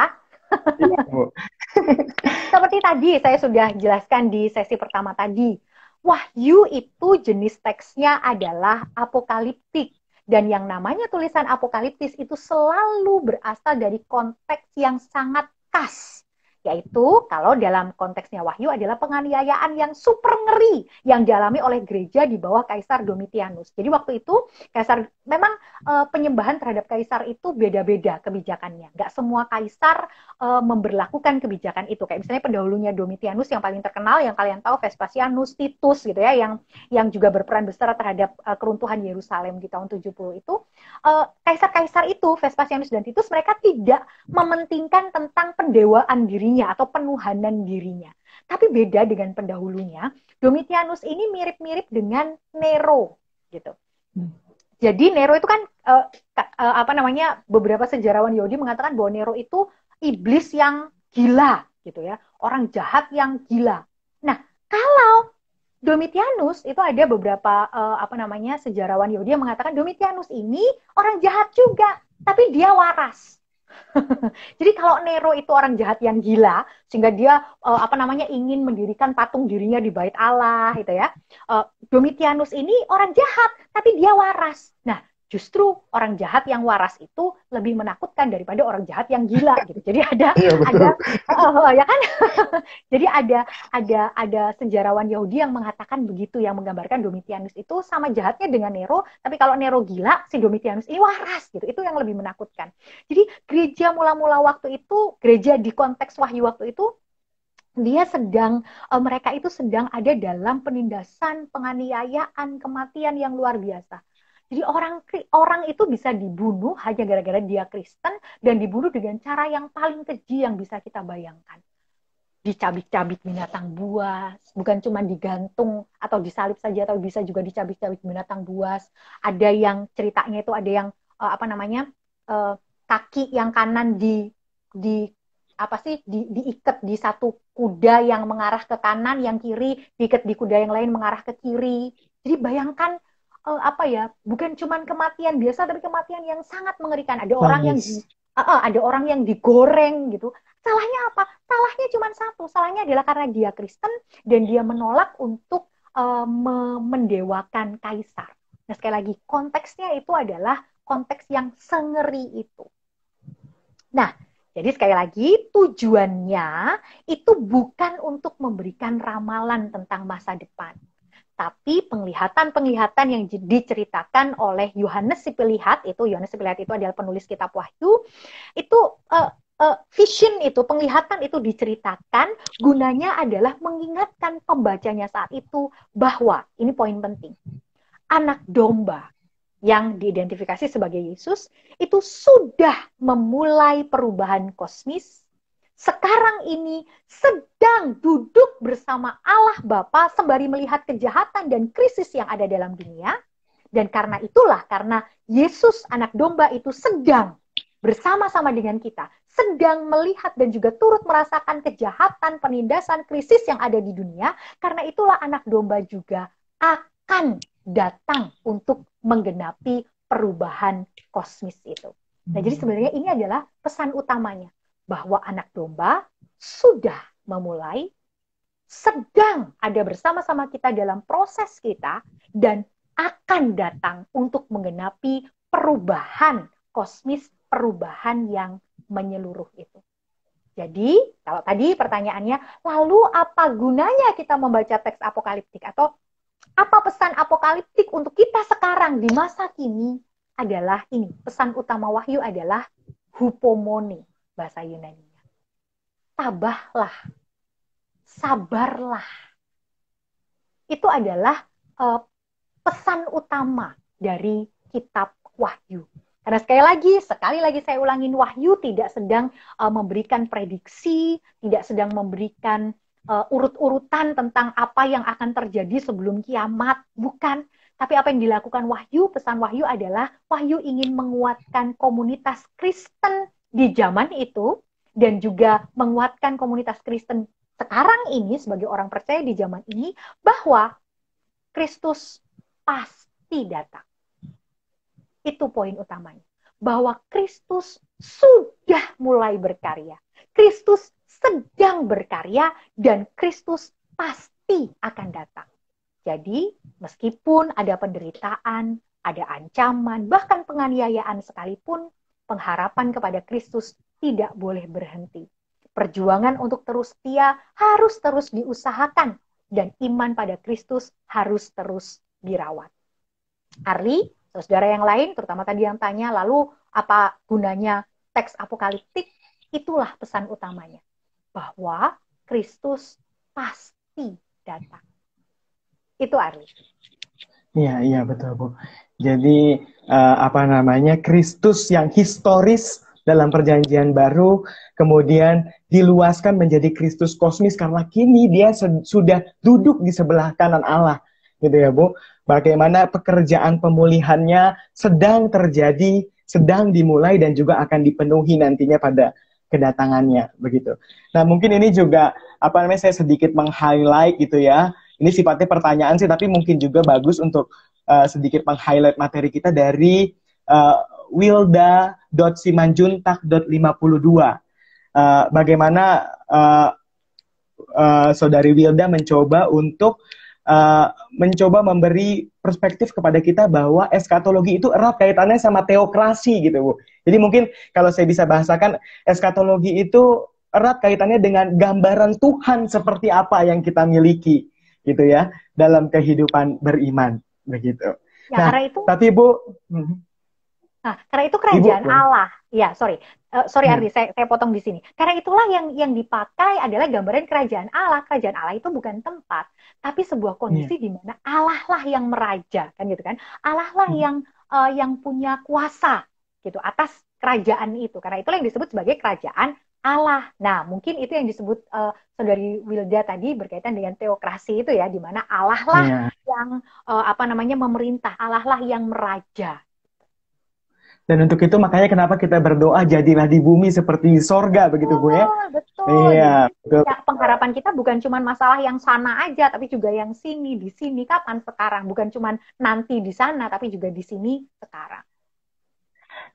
Iya, seperti tadi saya sudah jelaskan di sesi pertama tadi, wahyu itu jenis teksnya adalah apokaliptik. Dan yang namanya tulisan apokaliptis itu selalu berasal dari konteks yang sangat khas yaitu kalau dalam konteksnya wahyu adalah penganiayaan yang super ngeri yang dialami oleh gereja di bawah Kaisar Domitianus. Jadi waktu itu Kaisar memang e, penyembahan terhadap Kaisar itu beda-beda kebijakannya. Gak semua Kaisar e, memberlakukan kebijakan itu. Kayak misalnya pendahulunya Domitianus yang paling terkenal yang kalian tahu Vespasianus, Titus gitu ya yang yang juga berperan besar terhadap e, keruntuhan Yerusalem di tahun 70 itu kaisar Kaisar-kaisar itu Vespasianus dan Titus mereka tidak mementingkan tentang pendewaan dirinya dirinya atau penuhanan dirinya. Tapi beda dengan pendahulunya, Domitianus ini mirip-mirip dengan Nero gitu. Hmm. Jadi Nero itu kan uh, uh, apa namanya beberapa sejarawan Yahudi mengatakan bahwa Nero itu iblis yang gila gitu ya, orang jahat yang gila. Nah, kalau Domitianus itu ada beberapa uh, apa namanya sejarawan Yahudi yang mengatakan Domitianus ini orang jahat juga, tapi dia waras. <laughs> Jadi kalau Nero itu orang jahat yang gila sehingga dia uh, apa namanya ingin mendirikan patung dirinya di bait Allah gitu ya. Uh, Domitianus ini orang jahat tapi dia waras. Nah, justru orang jahat yang waras itu lebih menakutkan daripada orang jahat yang gila gitu. Jadi ada <laughs> ya, ada uh, ya kan? <laughs> Jadi ada ada ada sejarawan Yahudi yang mengatakan begitu yang menggambarkan Domitianus itu sama jahatnya dengan Nero, tapi kalau Nero gila si Domitianus ini waras gitu. Itu yang lebih menakutkan. Jadi gereja mula-mula waktu itu, gereja di konteks Wahyu waktu itu dia sedang eh, mereka itu sedang ada dalam penindasan, penganiayaan, kematian yang luar biasa. Jadi orang orang itu bisa dibunuh hanya gara-gara dia Kristen dan dibunuh dengan cara yang paling keji yang bisa kita bayangkan. Dicabik-cabik binatang buas, bukan cuma digantung atau disalib saja atau bisa juga dicabik-cabik binatang buas. Ada yang ceritanya itu ada yang eh, apa namanya? Eh, kaki yang kanan di di apa sih di, diikat di satu kuda yang mengarah ke kanan, yang kiri diikat di kuda yang lain mengarah ke kiri. Jadi bayangkan uh, apa ya bukan cuman kematian biasa tapi kematian yang sangat mengerikan ada orang orang yang uh, uh, ada orang yang digoreng gitu salahnya apa salahnya cuma satu salahnya adalah karena dia Kristen dan dia menolak untuk uh, mendewakan kaisar nah sekali lagi konteksnya itu adalah konteks yang sengeri itu nah jadi sekali lagi tujuannya itu bukan untuk memberikan ramalan tentang masa depan tapi penglihatan-penglihatan yang diceritakan oleh Yohanes si Pelihat itu Yohanes si Pelihat itu adalah penulis kitab Wahyu itu uh, uh, vision itu penglihatan itu diceritakan gunanya adalah mengingatkan pembacanya saat itu bahwa ini poin penting anak domba yang diidentifikasi sebagai Yesus itu sudah memulai perubahan kosmis sekarang ini sedang duduk bersama Allah Bapa sembari melihat kejahatan dan krisis yang ada dalam dunia. Dan karena itulah, karena Yesus anak domba itu sedang bersama-sama dengan kita, sedang melihat dan juga turut merasakan kejahatan, penindasan, krisis yang ada di dunia, karena itulah anak domba juga akan datang untuk menggenapi perubahan kosmis itu. Nah, jadi hmm. sebenarnya ini adalah pesan utamanya bahwa anak domba sudah memulai, sedang ada bersama-sama kita dalam proses kita, dan akan datang untuk menggenapi perubahan kosmis, perubahan yang menyeluruh itu. Jadi, kalau tadi pertanyaannya, lalu apa gunanya kita membaca teks apokaliptik atau apa pesan apokaliptik untuk kita sekarang di masa kini adalah ini. Pesan utama wahyu adalah hupomone bahasa yunani Tabahlah, sabarlah. Itu adalah uh, pesan utama dari kitab Wahyu. Karena sekali lagi, sekali lagi saya ulangin, Wahyu tidak sedang uh, memberikan prediksi, tidak sedang memberikan uh, urut-urutan tentang apa yang akan terjadi sebelum kiamat, bukan. Tapi apa yang dilakukan Wahyu, pesan Wahyu adalah Wahyu ingin menguatkan komunitas Kristen di zaman itu dan juga menguatkan komunitas Kristen sekarang ini sebagai orang percaya di zaman ini bahwa Kristus pasti datang. Itu poin utamanya. Bahwa Kristus sudah mulai berkarya. Kristus sedang berkarya dan Kristus pasti akan datang. Jadi, meskipun ada penderitaan, ada ancaman, bahkan penganiayaan sekalipun, pengharapan kepada Kristus tidak boleh berhenti. Perjuangan untuk terus setia harus terus diusahakan dan iman pada Kristus harus terus dirawat. Arli, saudara yang lain, terutama tadi yang tanya, lalu apa gunanya teks apokaliptik? Itulah pesan utamanya. Bahwa Kristus pasti datang. Itu Arli. Iya, iya betul Bu. Jadi uh, apa namanya Kristus yang historis dalam perjanjian baru kemudian diluaskan menjadi Kristus kosmis karena kini dia sudah duduk di sebelah kanan Allah gitu ya Bu. Bagaimana pekerjaan pemulihannya sedang terjadi, sedang dimulai dan juga akan dipenuhi nantinya pada kedatangannya begitu. Nah, mungkin ini juga apa namanya saya sedikit meng-highlight gitu ya ini sifatnya pertanyaan sih, tapi mungkin juga bagus untuk uh, sedikit meng-highlight materi kita dari uh, eh, wilda.simanjuntak.52. Uh, eh, bagaimana uh, uh, saudari Wilda mencoba untuk uh, mencoba memberi perspektif kepada kita bahwa eskatologi itu erat kaitannya sama teokrasi gitu bu. Jadi mungkin kalau saya bisa bahasakan eskatologi itu erat kaitannya dengan gambaran Tuhan seperti apa yang kita miliki gitu ya dalam kehidupan beriman begitu. Ya, nah, itu tapi Bu mhm. Nah, karena itu kerajaan Ibu, Allah. Ya, sorry. Uh, sorry hmm. Ardi, saya, saya potong di sini. Karena itulah yang yang dipakai adalah gambaran kerajaan Allah. Kerajaan Allah itu bukan tempat, tapi sebuah kondisi yeah. di mana Allah lah yang meraja, kan gitu kan? Allah lah hmm. yang uh, yang punya kuasa gitu atas kerajaan itu. Karena itulah yang disebut sebagai kerajaan Allah. Nah, mungkin itu yang disebut uh, saudari Wilda tadi berkaitan dengan teokrasi itu ya, di mana Allah lah yeah. yang uh, apa namanya memerintah, Allah lah yang meraja. Dan untuk itu makanya kenapa kita berdoa jadilah di bumi seperti sorga begitu oh, bu ya? Ah, betul. Iya. Betul. Ya, pengharapan kita bukan cuma masalah yang sana aja, tapi juga yang sini, di sini, kapan, sekarang. Bukan cuma nanti di sana, tapi juga di sini, sekarang.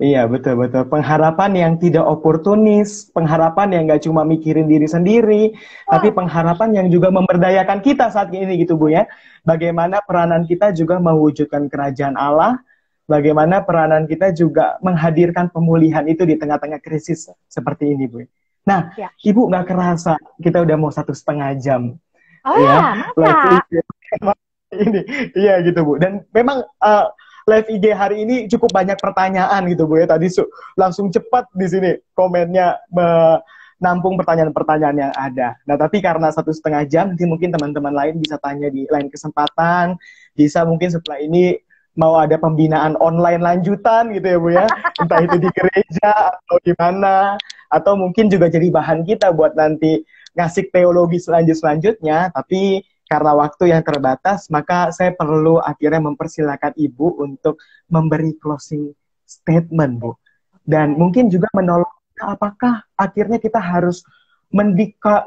Iya betul betul pengharapan yang tidak oportunis, pengharapan yang nggak cuma mikirin diri sendiri, oh. tapi ah. pengharapan yang juga memberdayakan kita saat ini gitu bu ya. Bagaimana peranan kita juga mewujudkan kerajaan Allah, bagaimana peranan kita juga menghadirkan pemulihan itu di tengah-tengah krisis seperti ini bu. Nah ya. ibu nggak kerasa kita udah mau satu setengah jam. Oh ya, masa? <laughs> ini, iya gitu bu. Dan memang uh, live IG hari ini cukup banyak pertanyaan gitu Bu ya tadi langsung cepat di sini komennya menampung pertanyaan-pertanyaan yang ada. Nah tapi karena satu setengah jam nanti mungkin teman-teman lain bisa tanya di lain kesempatan, bisa mungkin setelah ini mau ada pembinaan online lanjutan gitu ya Bu ya. Entah itu di gereja atau di mana atau mungkin juga jadi bahan kita buat nanti ngasih teologi selanjut selanjutnya tapi karena waktu yang terbatas, maka saya perlu akhirnya mempersilahkan Ibu untuk memberi closing statement, Bu. Dan mungkin juga menolong apakah akhirnya kita harus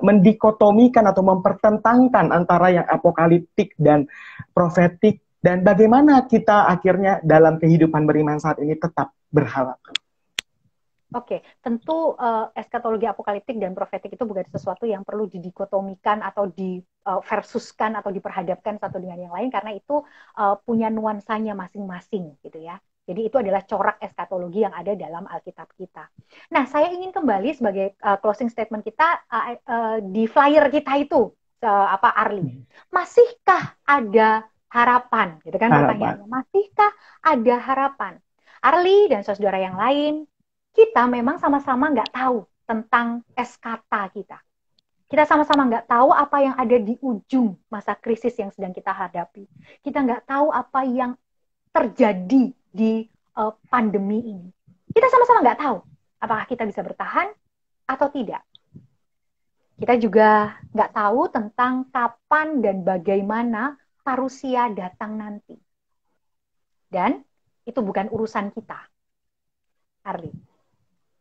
mendikotomikan atau mempertentangkan antara yang apokaliptik dan profetik dan bagaimana kita akhirnya dalam kehidupan beriman saat ini tetap berharap. Oke, okay. tentu uh, eskatologi apokaliptik dan profetik itu bukan sesuatu yang perlu didikotomikan atau di uh, versuskan atau diperhadapkan satu dengan yang lain karena itu uh, punya nuansanya masing-masing gitu ya. Jadi itu adalah corak eskatologi yang ada dalam Alkitab kita. Nah, saya ingin kembali sebagai uh, closing statement kita uh, uh, di flyer kita itu uh, apa Arli. Hmm. Masihkah ada harapan gitu kan harapan. pertanyaannya. Masihkah ada harapan? Arli dan saudara yang lain kita memang sama-sama nggak tahu tentang eskata kita. Kita sama-sama nggak tahu apa yang ada di ujung masa krisis yang sedang kita hadapi. Kita nggak tahu apa yang terjadi di uh, pandemi ini. Kita sama-sama nggak tahu apakah kita bisa bertahan atau tidak. Kita juga nggak tahu tentang kapan dan bagaimana parusia datang nanti. Dan itu bukan urusan kita. Arli.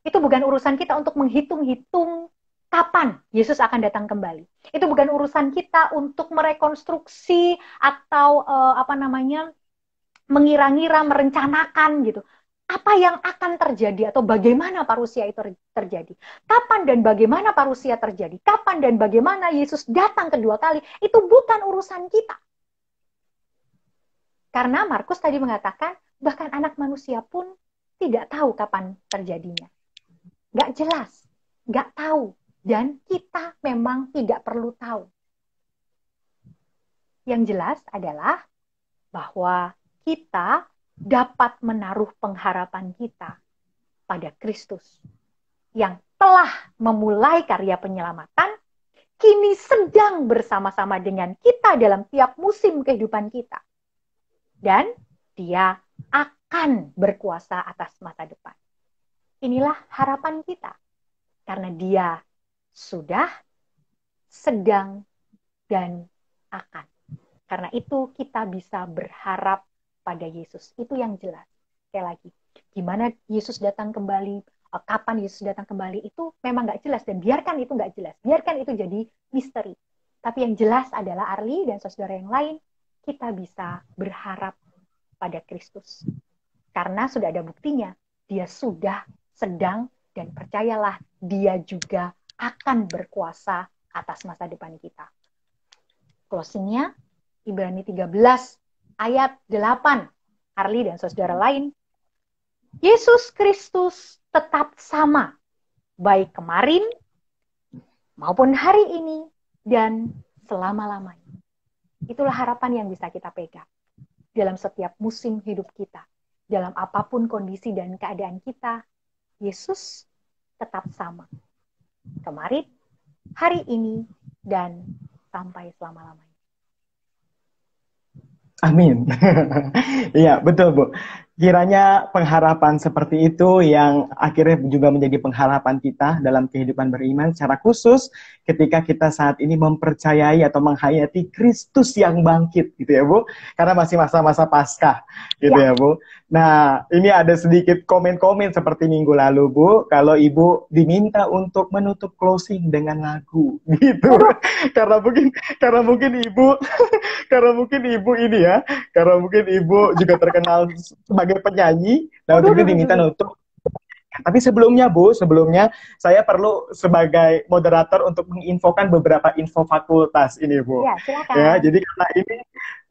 Itu bukan urusan kita untuk menghitung-hitung kapan Yesus akan datang kembali. Itu bukan urusan kita untuk merekonstruksi atau uh, apa namanya mengira-ngira, merencanakan gitu apa yang akan terjadi atau bagaimana parusia itu terjadi. Kapan dan bagaimana parusia terjadi, kapan dan bagaimana Yesus datang kedua kali, itu bukan urusan kita. Karena Markus tadi mengatakan, bahkan anak manusia pun tidak tahu kapan terjadinya nggak jelas, nggak tahu, dan kita memang tidak perlu tahu. Yang jelas adalah bahwa kita dapat menaruh pengharapan kita pada Kristus yang telah memulai karya penyelamatan, kini sedang bersama-sama dengan kita dalam tiap musim kehidupan kita. Dan dia akan berkuasa atas masa depan. Inilah harapan kita. Karena dia sudah, sedang, dan akan. Karena itu kita bisa berharap pada Yesus. Itu yang jelas. Sekali lagi, gimana Yesus datang kembali, kapan Yesus datang kembali itu memang nggak jelas. Dan biarkan itu nggak jelas. Biarkan itu jadi misteri. Tapi yang jelas adalah Arli dan saudara yang lain, kita bisa berharap pada Kristus. Karena sudah ada buktinya, dia sudah sedang, dan percayalah dia juga akan berkuasa atas masa depan kita. Closingnya, Ibrani 13 ayat 8, Harley dan saudara lain, Yesus Kristus tetap sama, baik kemarin maupun hari ini dan selama-lamanya. Itulah harapan yang bisa kita pegang dalam setiap musim hidup kita, dalam apapun kondisi dan keadaan kita, Yesus tetap sama. Kemarin, hari ini, dan sampai selama-lamanya. Amin. <laughs> Iya, betul Bu. Kiranya pengharapan seperti itu yang akhirnya juga menjadi pengharapan kita dalam kehidupan beriman secara khusus ketika kita saat ini mempercayai atau menghayati Kristus yang bangkit gitu ya Bu karena masih masa-masa pasca gitu ya. ya Bu. Nah, ini ada sedikit komen-komen seperti minggu lalu Bu kalau Ibu diminta untuk menutup closing dengan lagu <laughs> gitu. karena mungkin karena mungkin Ibu <laughs> karena mungkin Ibu ini ya, karena mungkin Ibu juga terkenal sebagai sebagai penyanyi lalu untuk itu diminta untuk tapi sebelumnya Bu, sebelumnya saya perlu sebagai moderator untuk menginfokan beberapa info fakultas ini Bu. Ya, Ya, jadi karena ini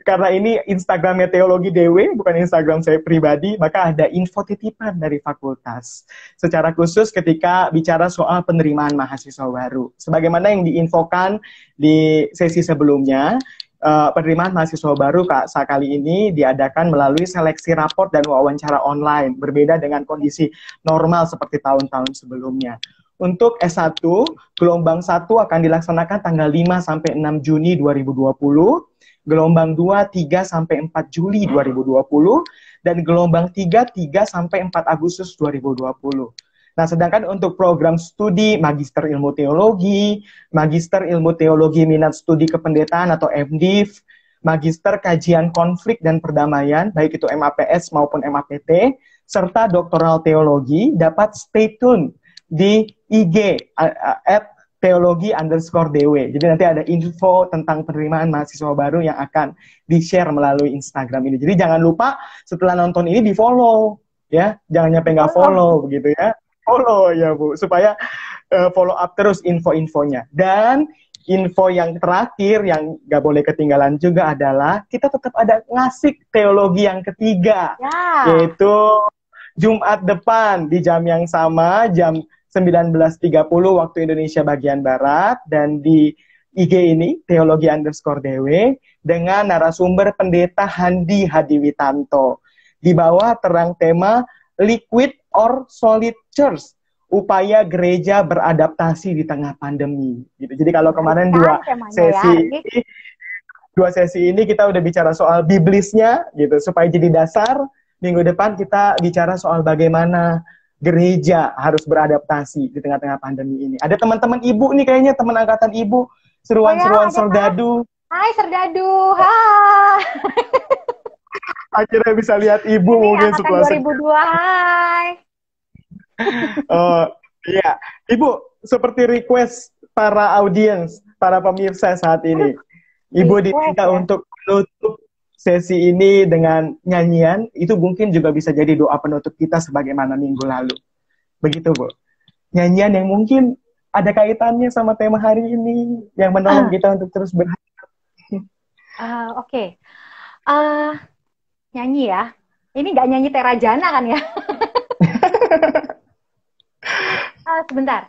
karena ini Instagramnya Teologi dw bukan Instagram saya pribadi, maka ada info titipan dari fakultas. Secara khusus ketika bicara soal penerimaan mahasiswa baru. Sebagaimana yang diinfokan di sesi sebelumnya, uh, penerimaan mahasiswa baru Kak saat kali ini diadakan melalui seleksi raport dan wawancara online, berbeda dengan kondisi normal seperti tahun-tahun sebelumnya. Untuk S1, gelombang 1 akan dilaksanakan tanggal 5 sampai 6 Juni 2020, gelombang 2 3 sampai 4 Juli 2020, dan gelombang 3 3 sampai 4 Agustus 2020. Nah, sedangkan untuk program studi Magister Ilmu Teologi, Magister Ilmu Teologi Minat Studi Kependetaan atau MDiv, Magister Kajian Konflik dan Perdamaian, baik itu MAPS maupun MAPT, serta Doktoral Teologi dapat stay tune di IG at teologi underscore DW. Jadi nanti ada info tentang penerimaan mahasiswa baru yang akan di-share melalui Instagram ini. Jadi jangan lupa setelah nonton ini di-follow ya jangan nyampe nggak follow begitu ya follow ya Bu supaya uh, follow up terus info-infonya. Dan info yang terakhir yang nggak boleh ketinggalan juga adalah kita tetap ada ngasih teologi yang ketiga ya. yaitu Jumat depan di jam yang sama jam 19.30 waktu Indonesia bagian Barat dan di IG ini teologi underscore dw dengan narasumber pendeta Handi Hadiwitanto di bawah terang tema liquid or solid church upaya gereja beradaptasi di tengah pandemi gitu. Jadi kalau kemarin dua sesi dua sesi ini kita udah bicara soal biblisnya gitu supaya jadi dasar minggu depan kita bicara soal bagaimana gereja harus beradaptasi di tengah-tengah pandemi ini. Ada teman-teman ibu nih kayaknya teman angkatan ibu seruan-seruan oh ya, serdadu. Hai serdadu. Hai. <laughs> akhirnya bisa lihat ibu Ini mungkin setelah 2002 hai oh iya ibu seperti request para audiens para pemirsa saat ini ibu diminta ya. untuk menutup sesi ini dengan nyanyian itu mungkin juga bisa jadi doa penutup kita sebagaimana minggu lalu begitu bu nyanyian yang mungkin ada kaitannya sama tema hari ini yang menolong uh. kita untuk terus berharap uh, oke okay. uh, Nyanyi ya? Ini nggak nyanyi Terajana kan ya? uh, <laughs> sebentar.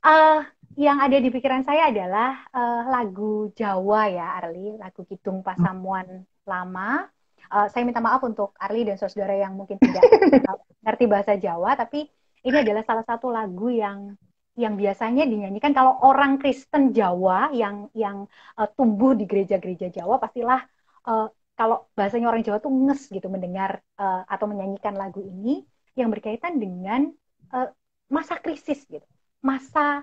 Uh, yang ada di pikiran saya adalah uh, lagu Jawa ya Arli, lagu Kidung Pasamuan Lama. Uh, saya minta maaf untuk Arli dan saudara yang mungkin tidak <laughs> ngerti bahasa Jawa, tapi ini adalah salah satu lagu yang yang biasanya dinyanyikan kalau orang Kristen Jawa yang yang uh, tumbuh di gereja-gereja Jawa pastilah uh, kalau bahasanya orang Jawa tuh nges gitu mendengar uh, atau menyanyikan lagu ini yang berkaitan dengan uh, masa krisis gitu. Masa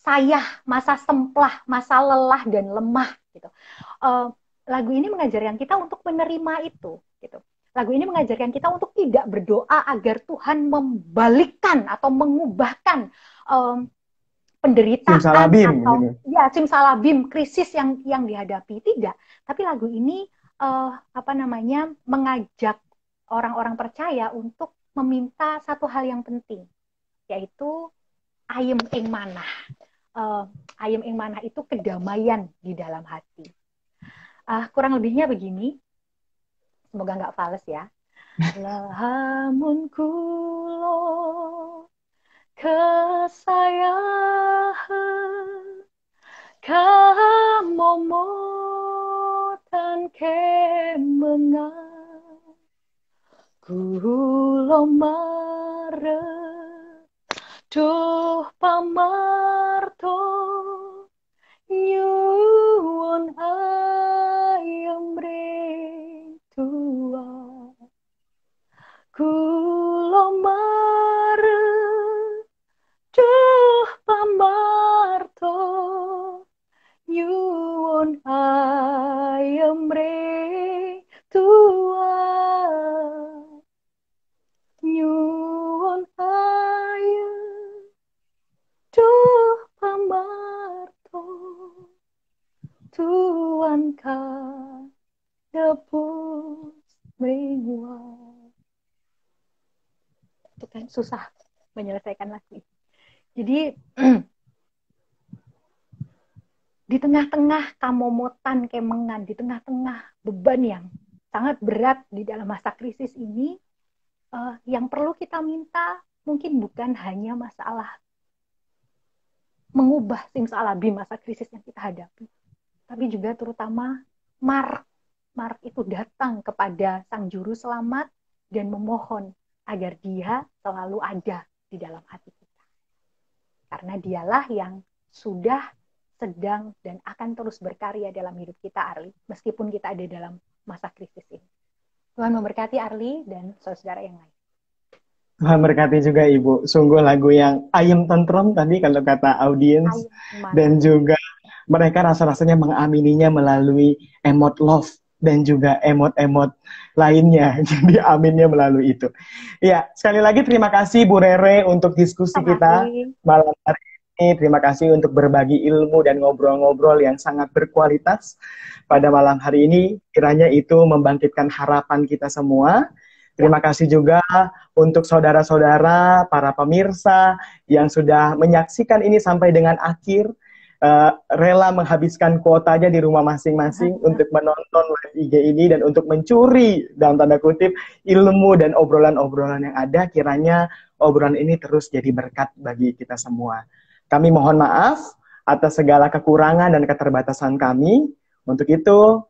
sayah, masa semplah, masa lelah dan lemah gitu. Uh, lagu ini mengajarkan kita untuk menerima itu gitu. Lagu ini mengajarkan kita untuk tidak berdoa agar Tuhan membalikkan atau mengubahkan um, penderitaan simsalabim, atau ini. Gitu. ya simsalabim krisis yang yang dihadapi tidak. Tapi lagu ini uh, apa namanya mengajak orang-orang percaya untuk meminta satu hal yang penting yaitu ayem ing manah uh, eh, ayem ing manah itu kedamaian di dalam hati uh, kurang lebihnya begini semoga nggak fals ya <laughs> lahamun kulo kesayangan kamomo Kemengar kulo mare Duh paman susah menyelesaikan lagi. Jadi <clears throat> di tengah-tengah kamomotan kemengan, di tengah-tengah beban yang sangat berat di dalam masa krisis ini, uh, yang perlu kita minta mungkin bukan hanya masalah mengubah simsalabim masa krisis yang kita hadapi, tapi juga terutama mark. Mark itu datang kepada sang juru selamat dan memohon agar dia selalu ada di dalam hati kita. Karena dialah yang sudah, sedang, dan akan terus berkarya dalam hidup kita, Arli, meskipun kita ada dalam masa krisis ini. Tuhan memberkati Arli dan saudara-saudara yang lain. Tuhan berkati juga Ibu. Sungguh lagu yang ayam tentrem tadi kalau kata audiens dan juga mereka rasa-rasanya mengamininya melalui emot love dan juga emot-emot lainnya. <laughs> Jadi aminnya melalui itu. Ya, sekali lagi terima kasih Bu Rere untuk diskusi kita malam hari ini. Terima kasih untuk berbagi ilmu dan ngobrol-ngobrol yang sangat berkualitas pada malam hari ini. Kiranya itu membangkitkan harapan kita semua. Terima kasih juga untuk saudara-saudara, para pemirsa yang sudah menyaksikan ini sampai dengan akhir. Eh, rela menghabiskan kuotanya di rumah masing-masing untuk menonton live IG ini dan untuk mencuri dalam tanda kutip ilmu dan obrolan-obrolan yang ada kiranya obrolan ini terus jadi berkat bagi kita semua. Kami mohon maaf atas segala kekurangan dan keterbatasan kami. Untuk itu,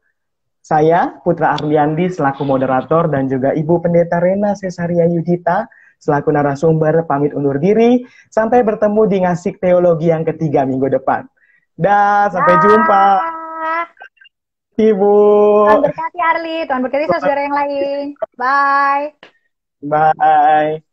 saya Putra Arliandi selaku moderator dan juga Ibu Pendeta Rena Cesaria Yudita selaku narasumber pamit undur diri. Sampai bertemu di ngasik teologi yang ketiga minggu depan. Dah, sampai jumpa. Ibu. Iya, Tuhan berkati Arli, Tuhan berkati saudara yang lain. Bye. Bye.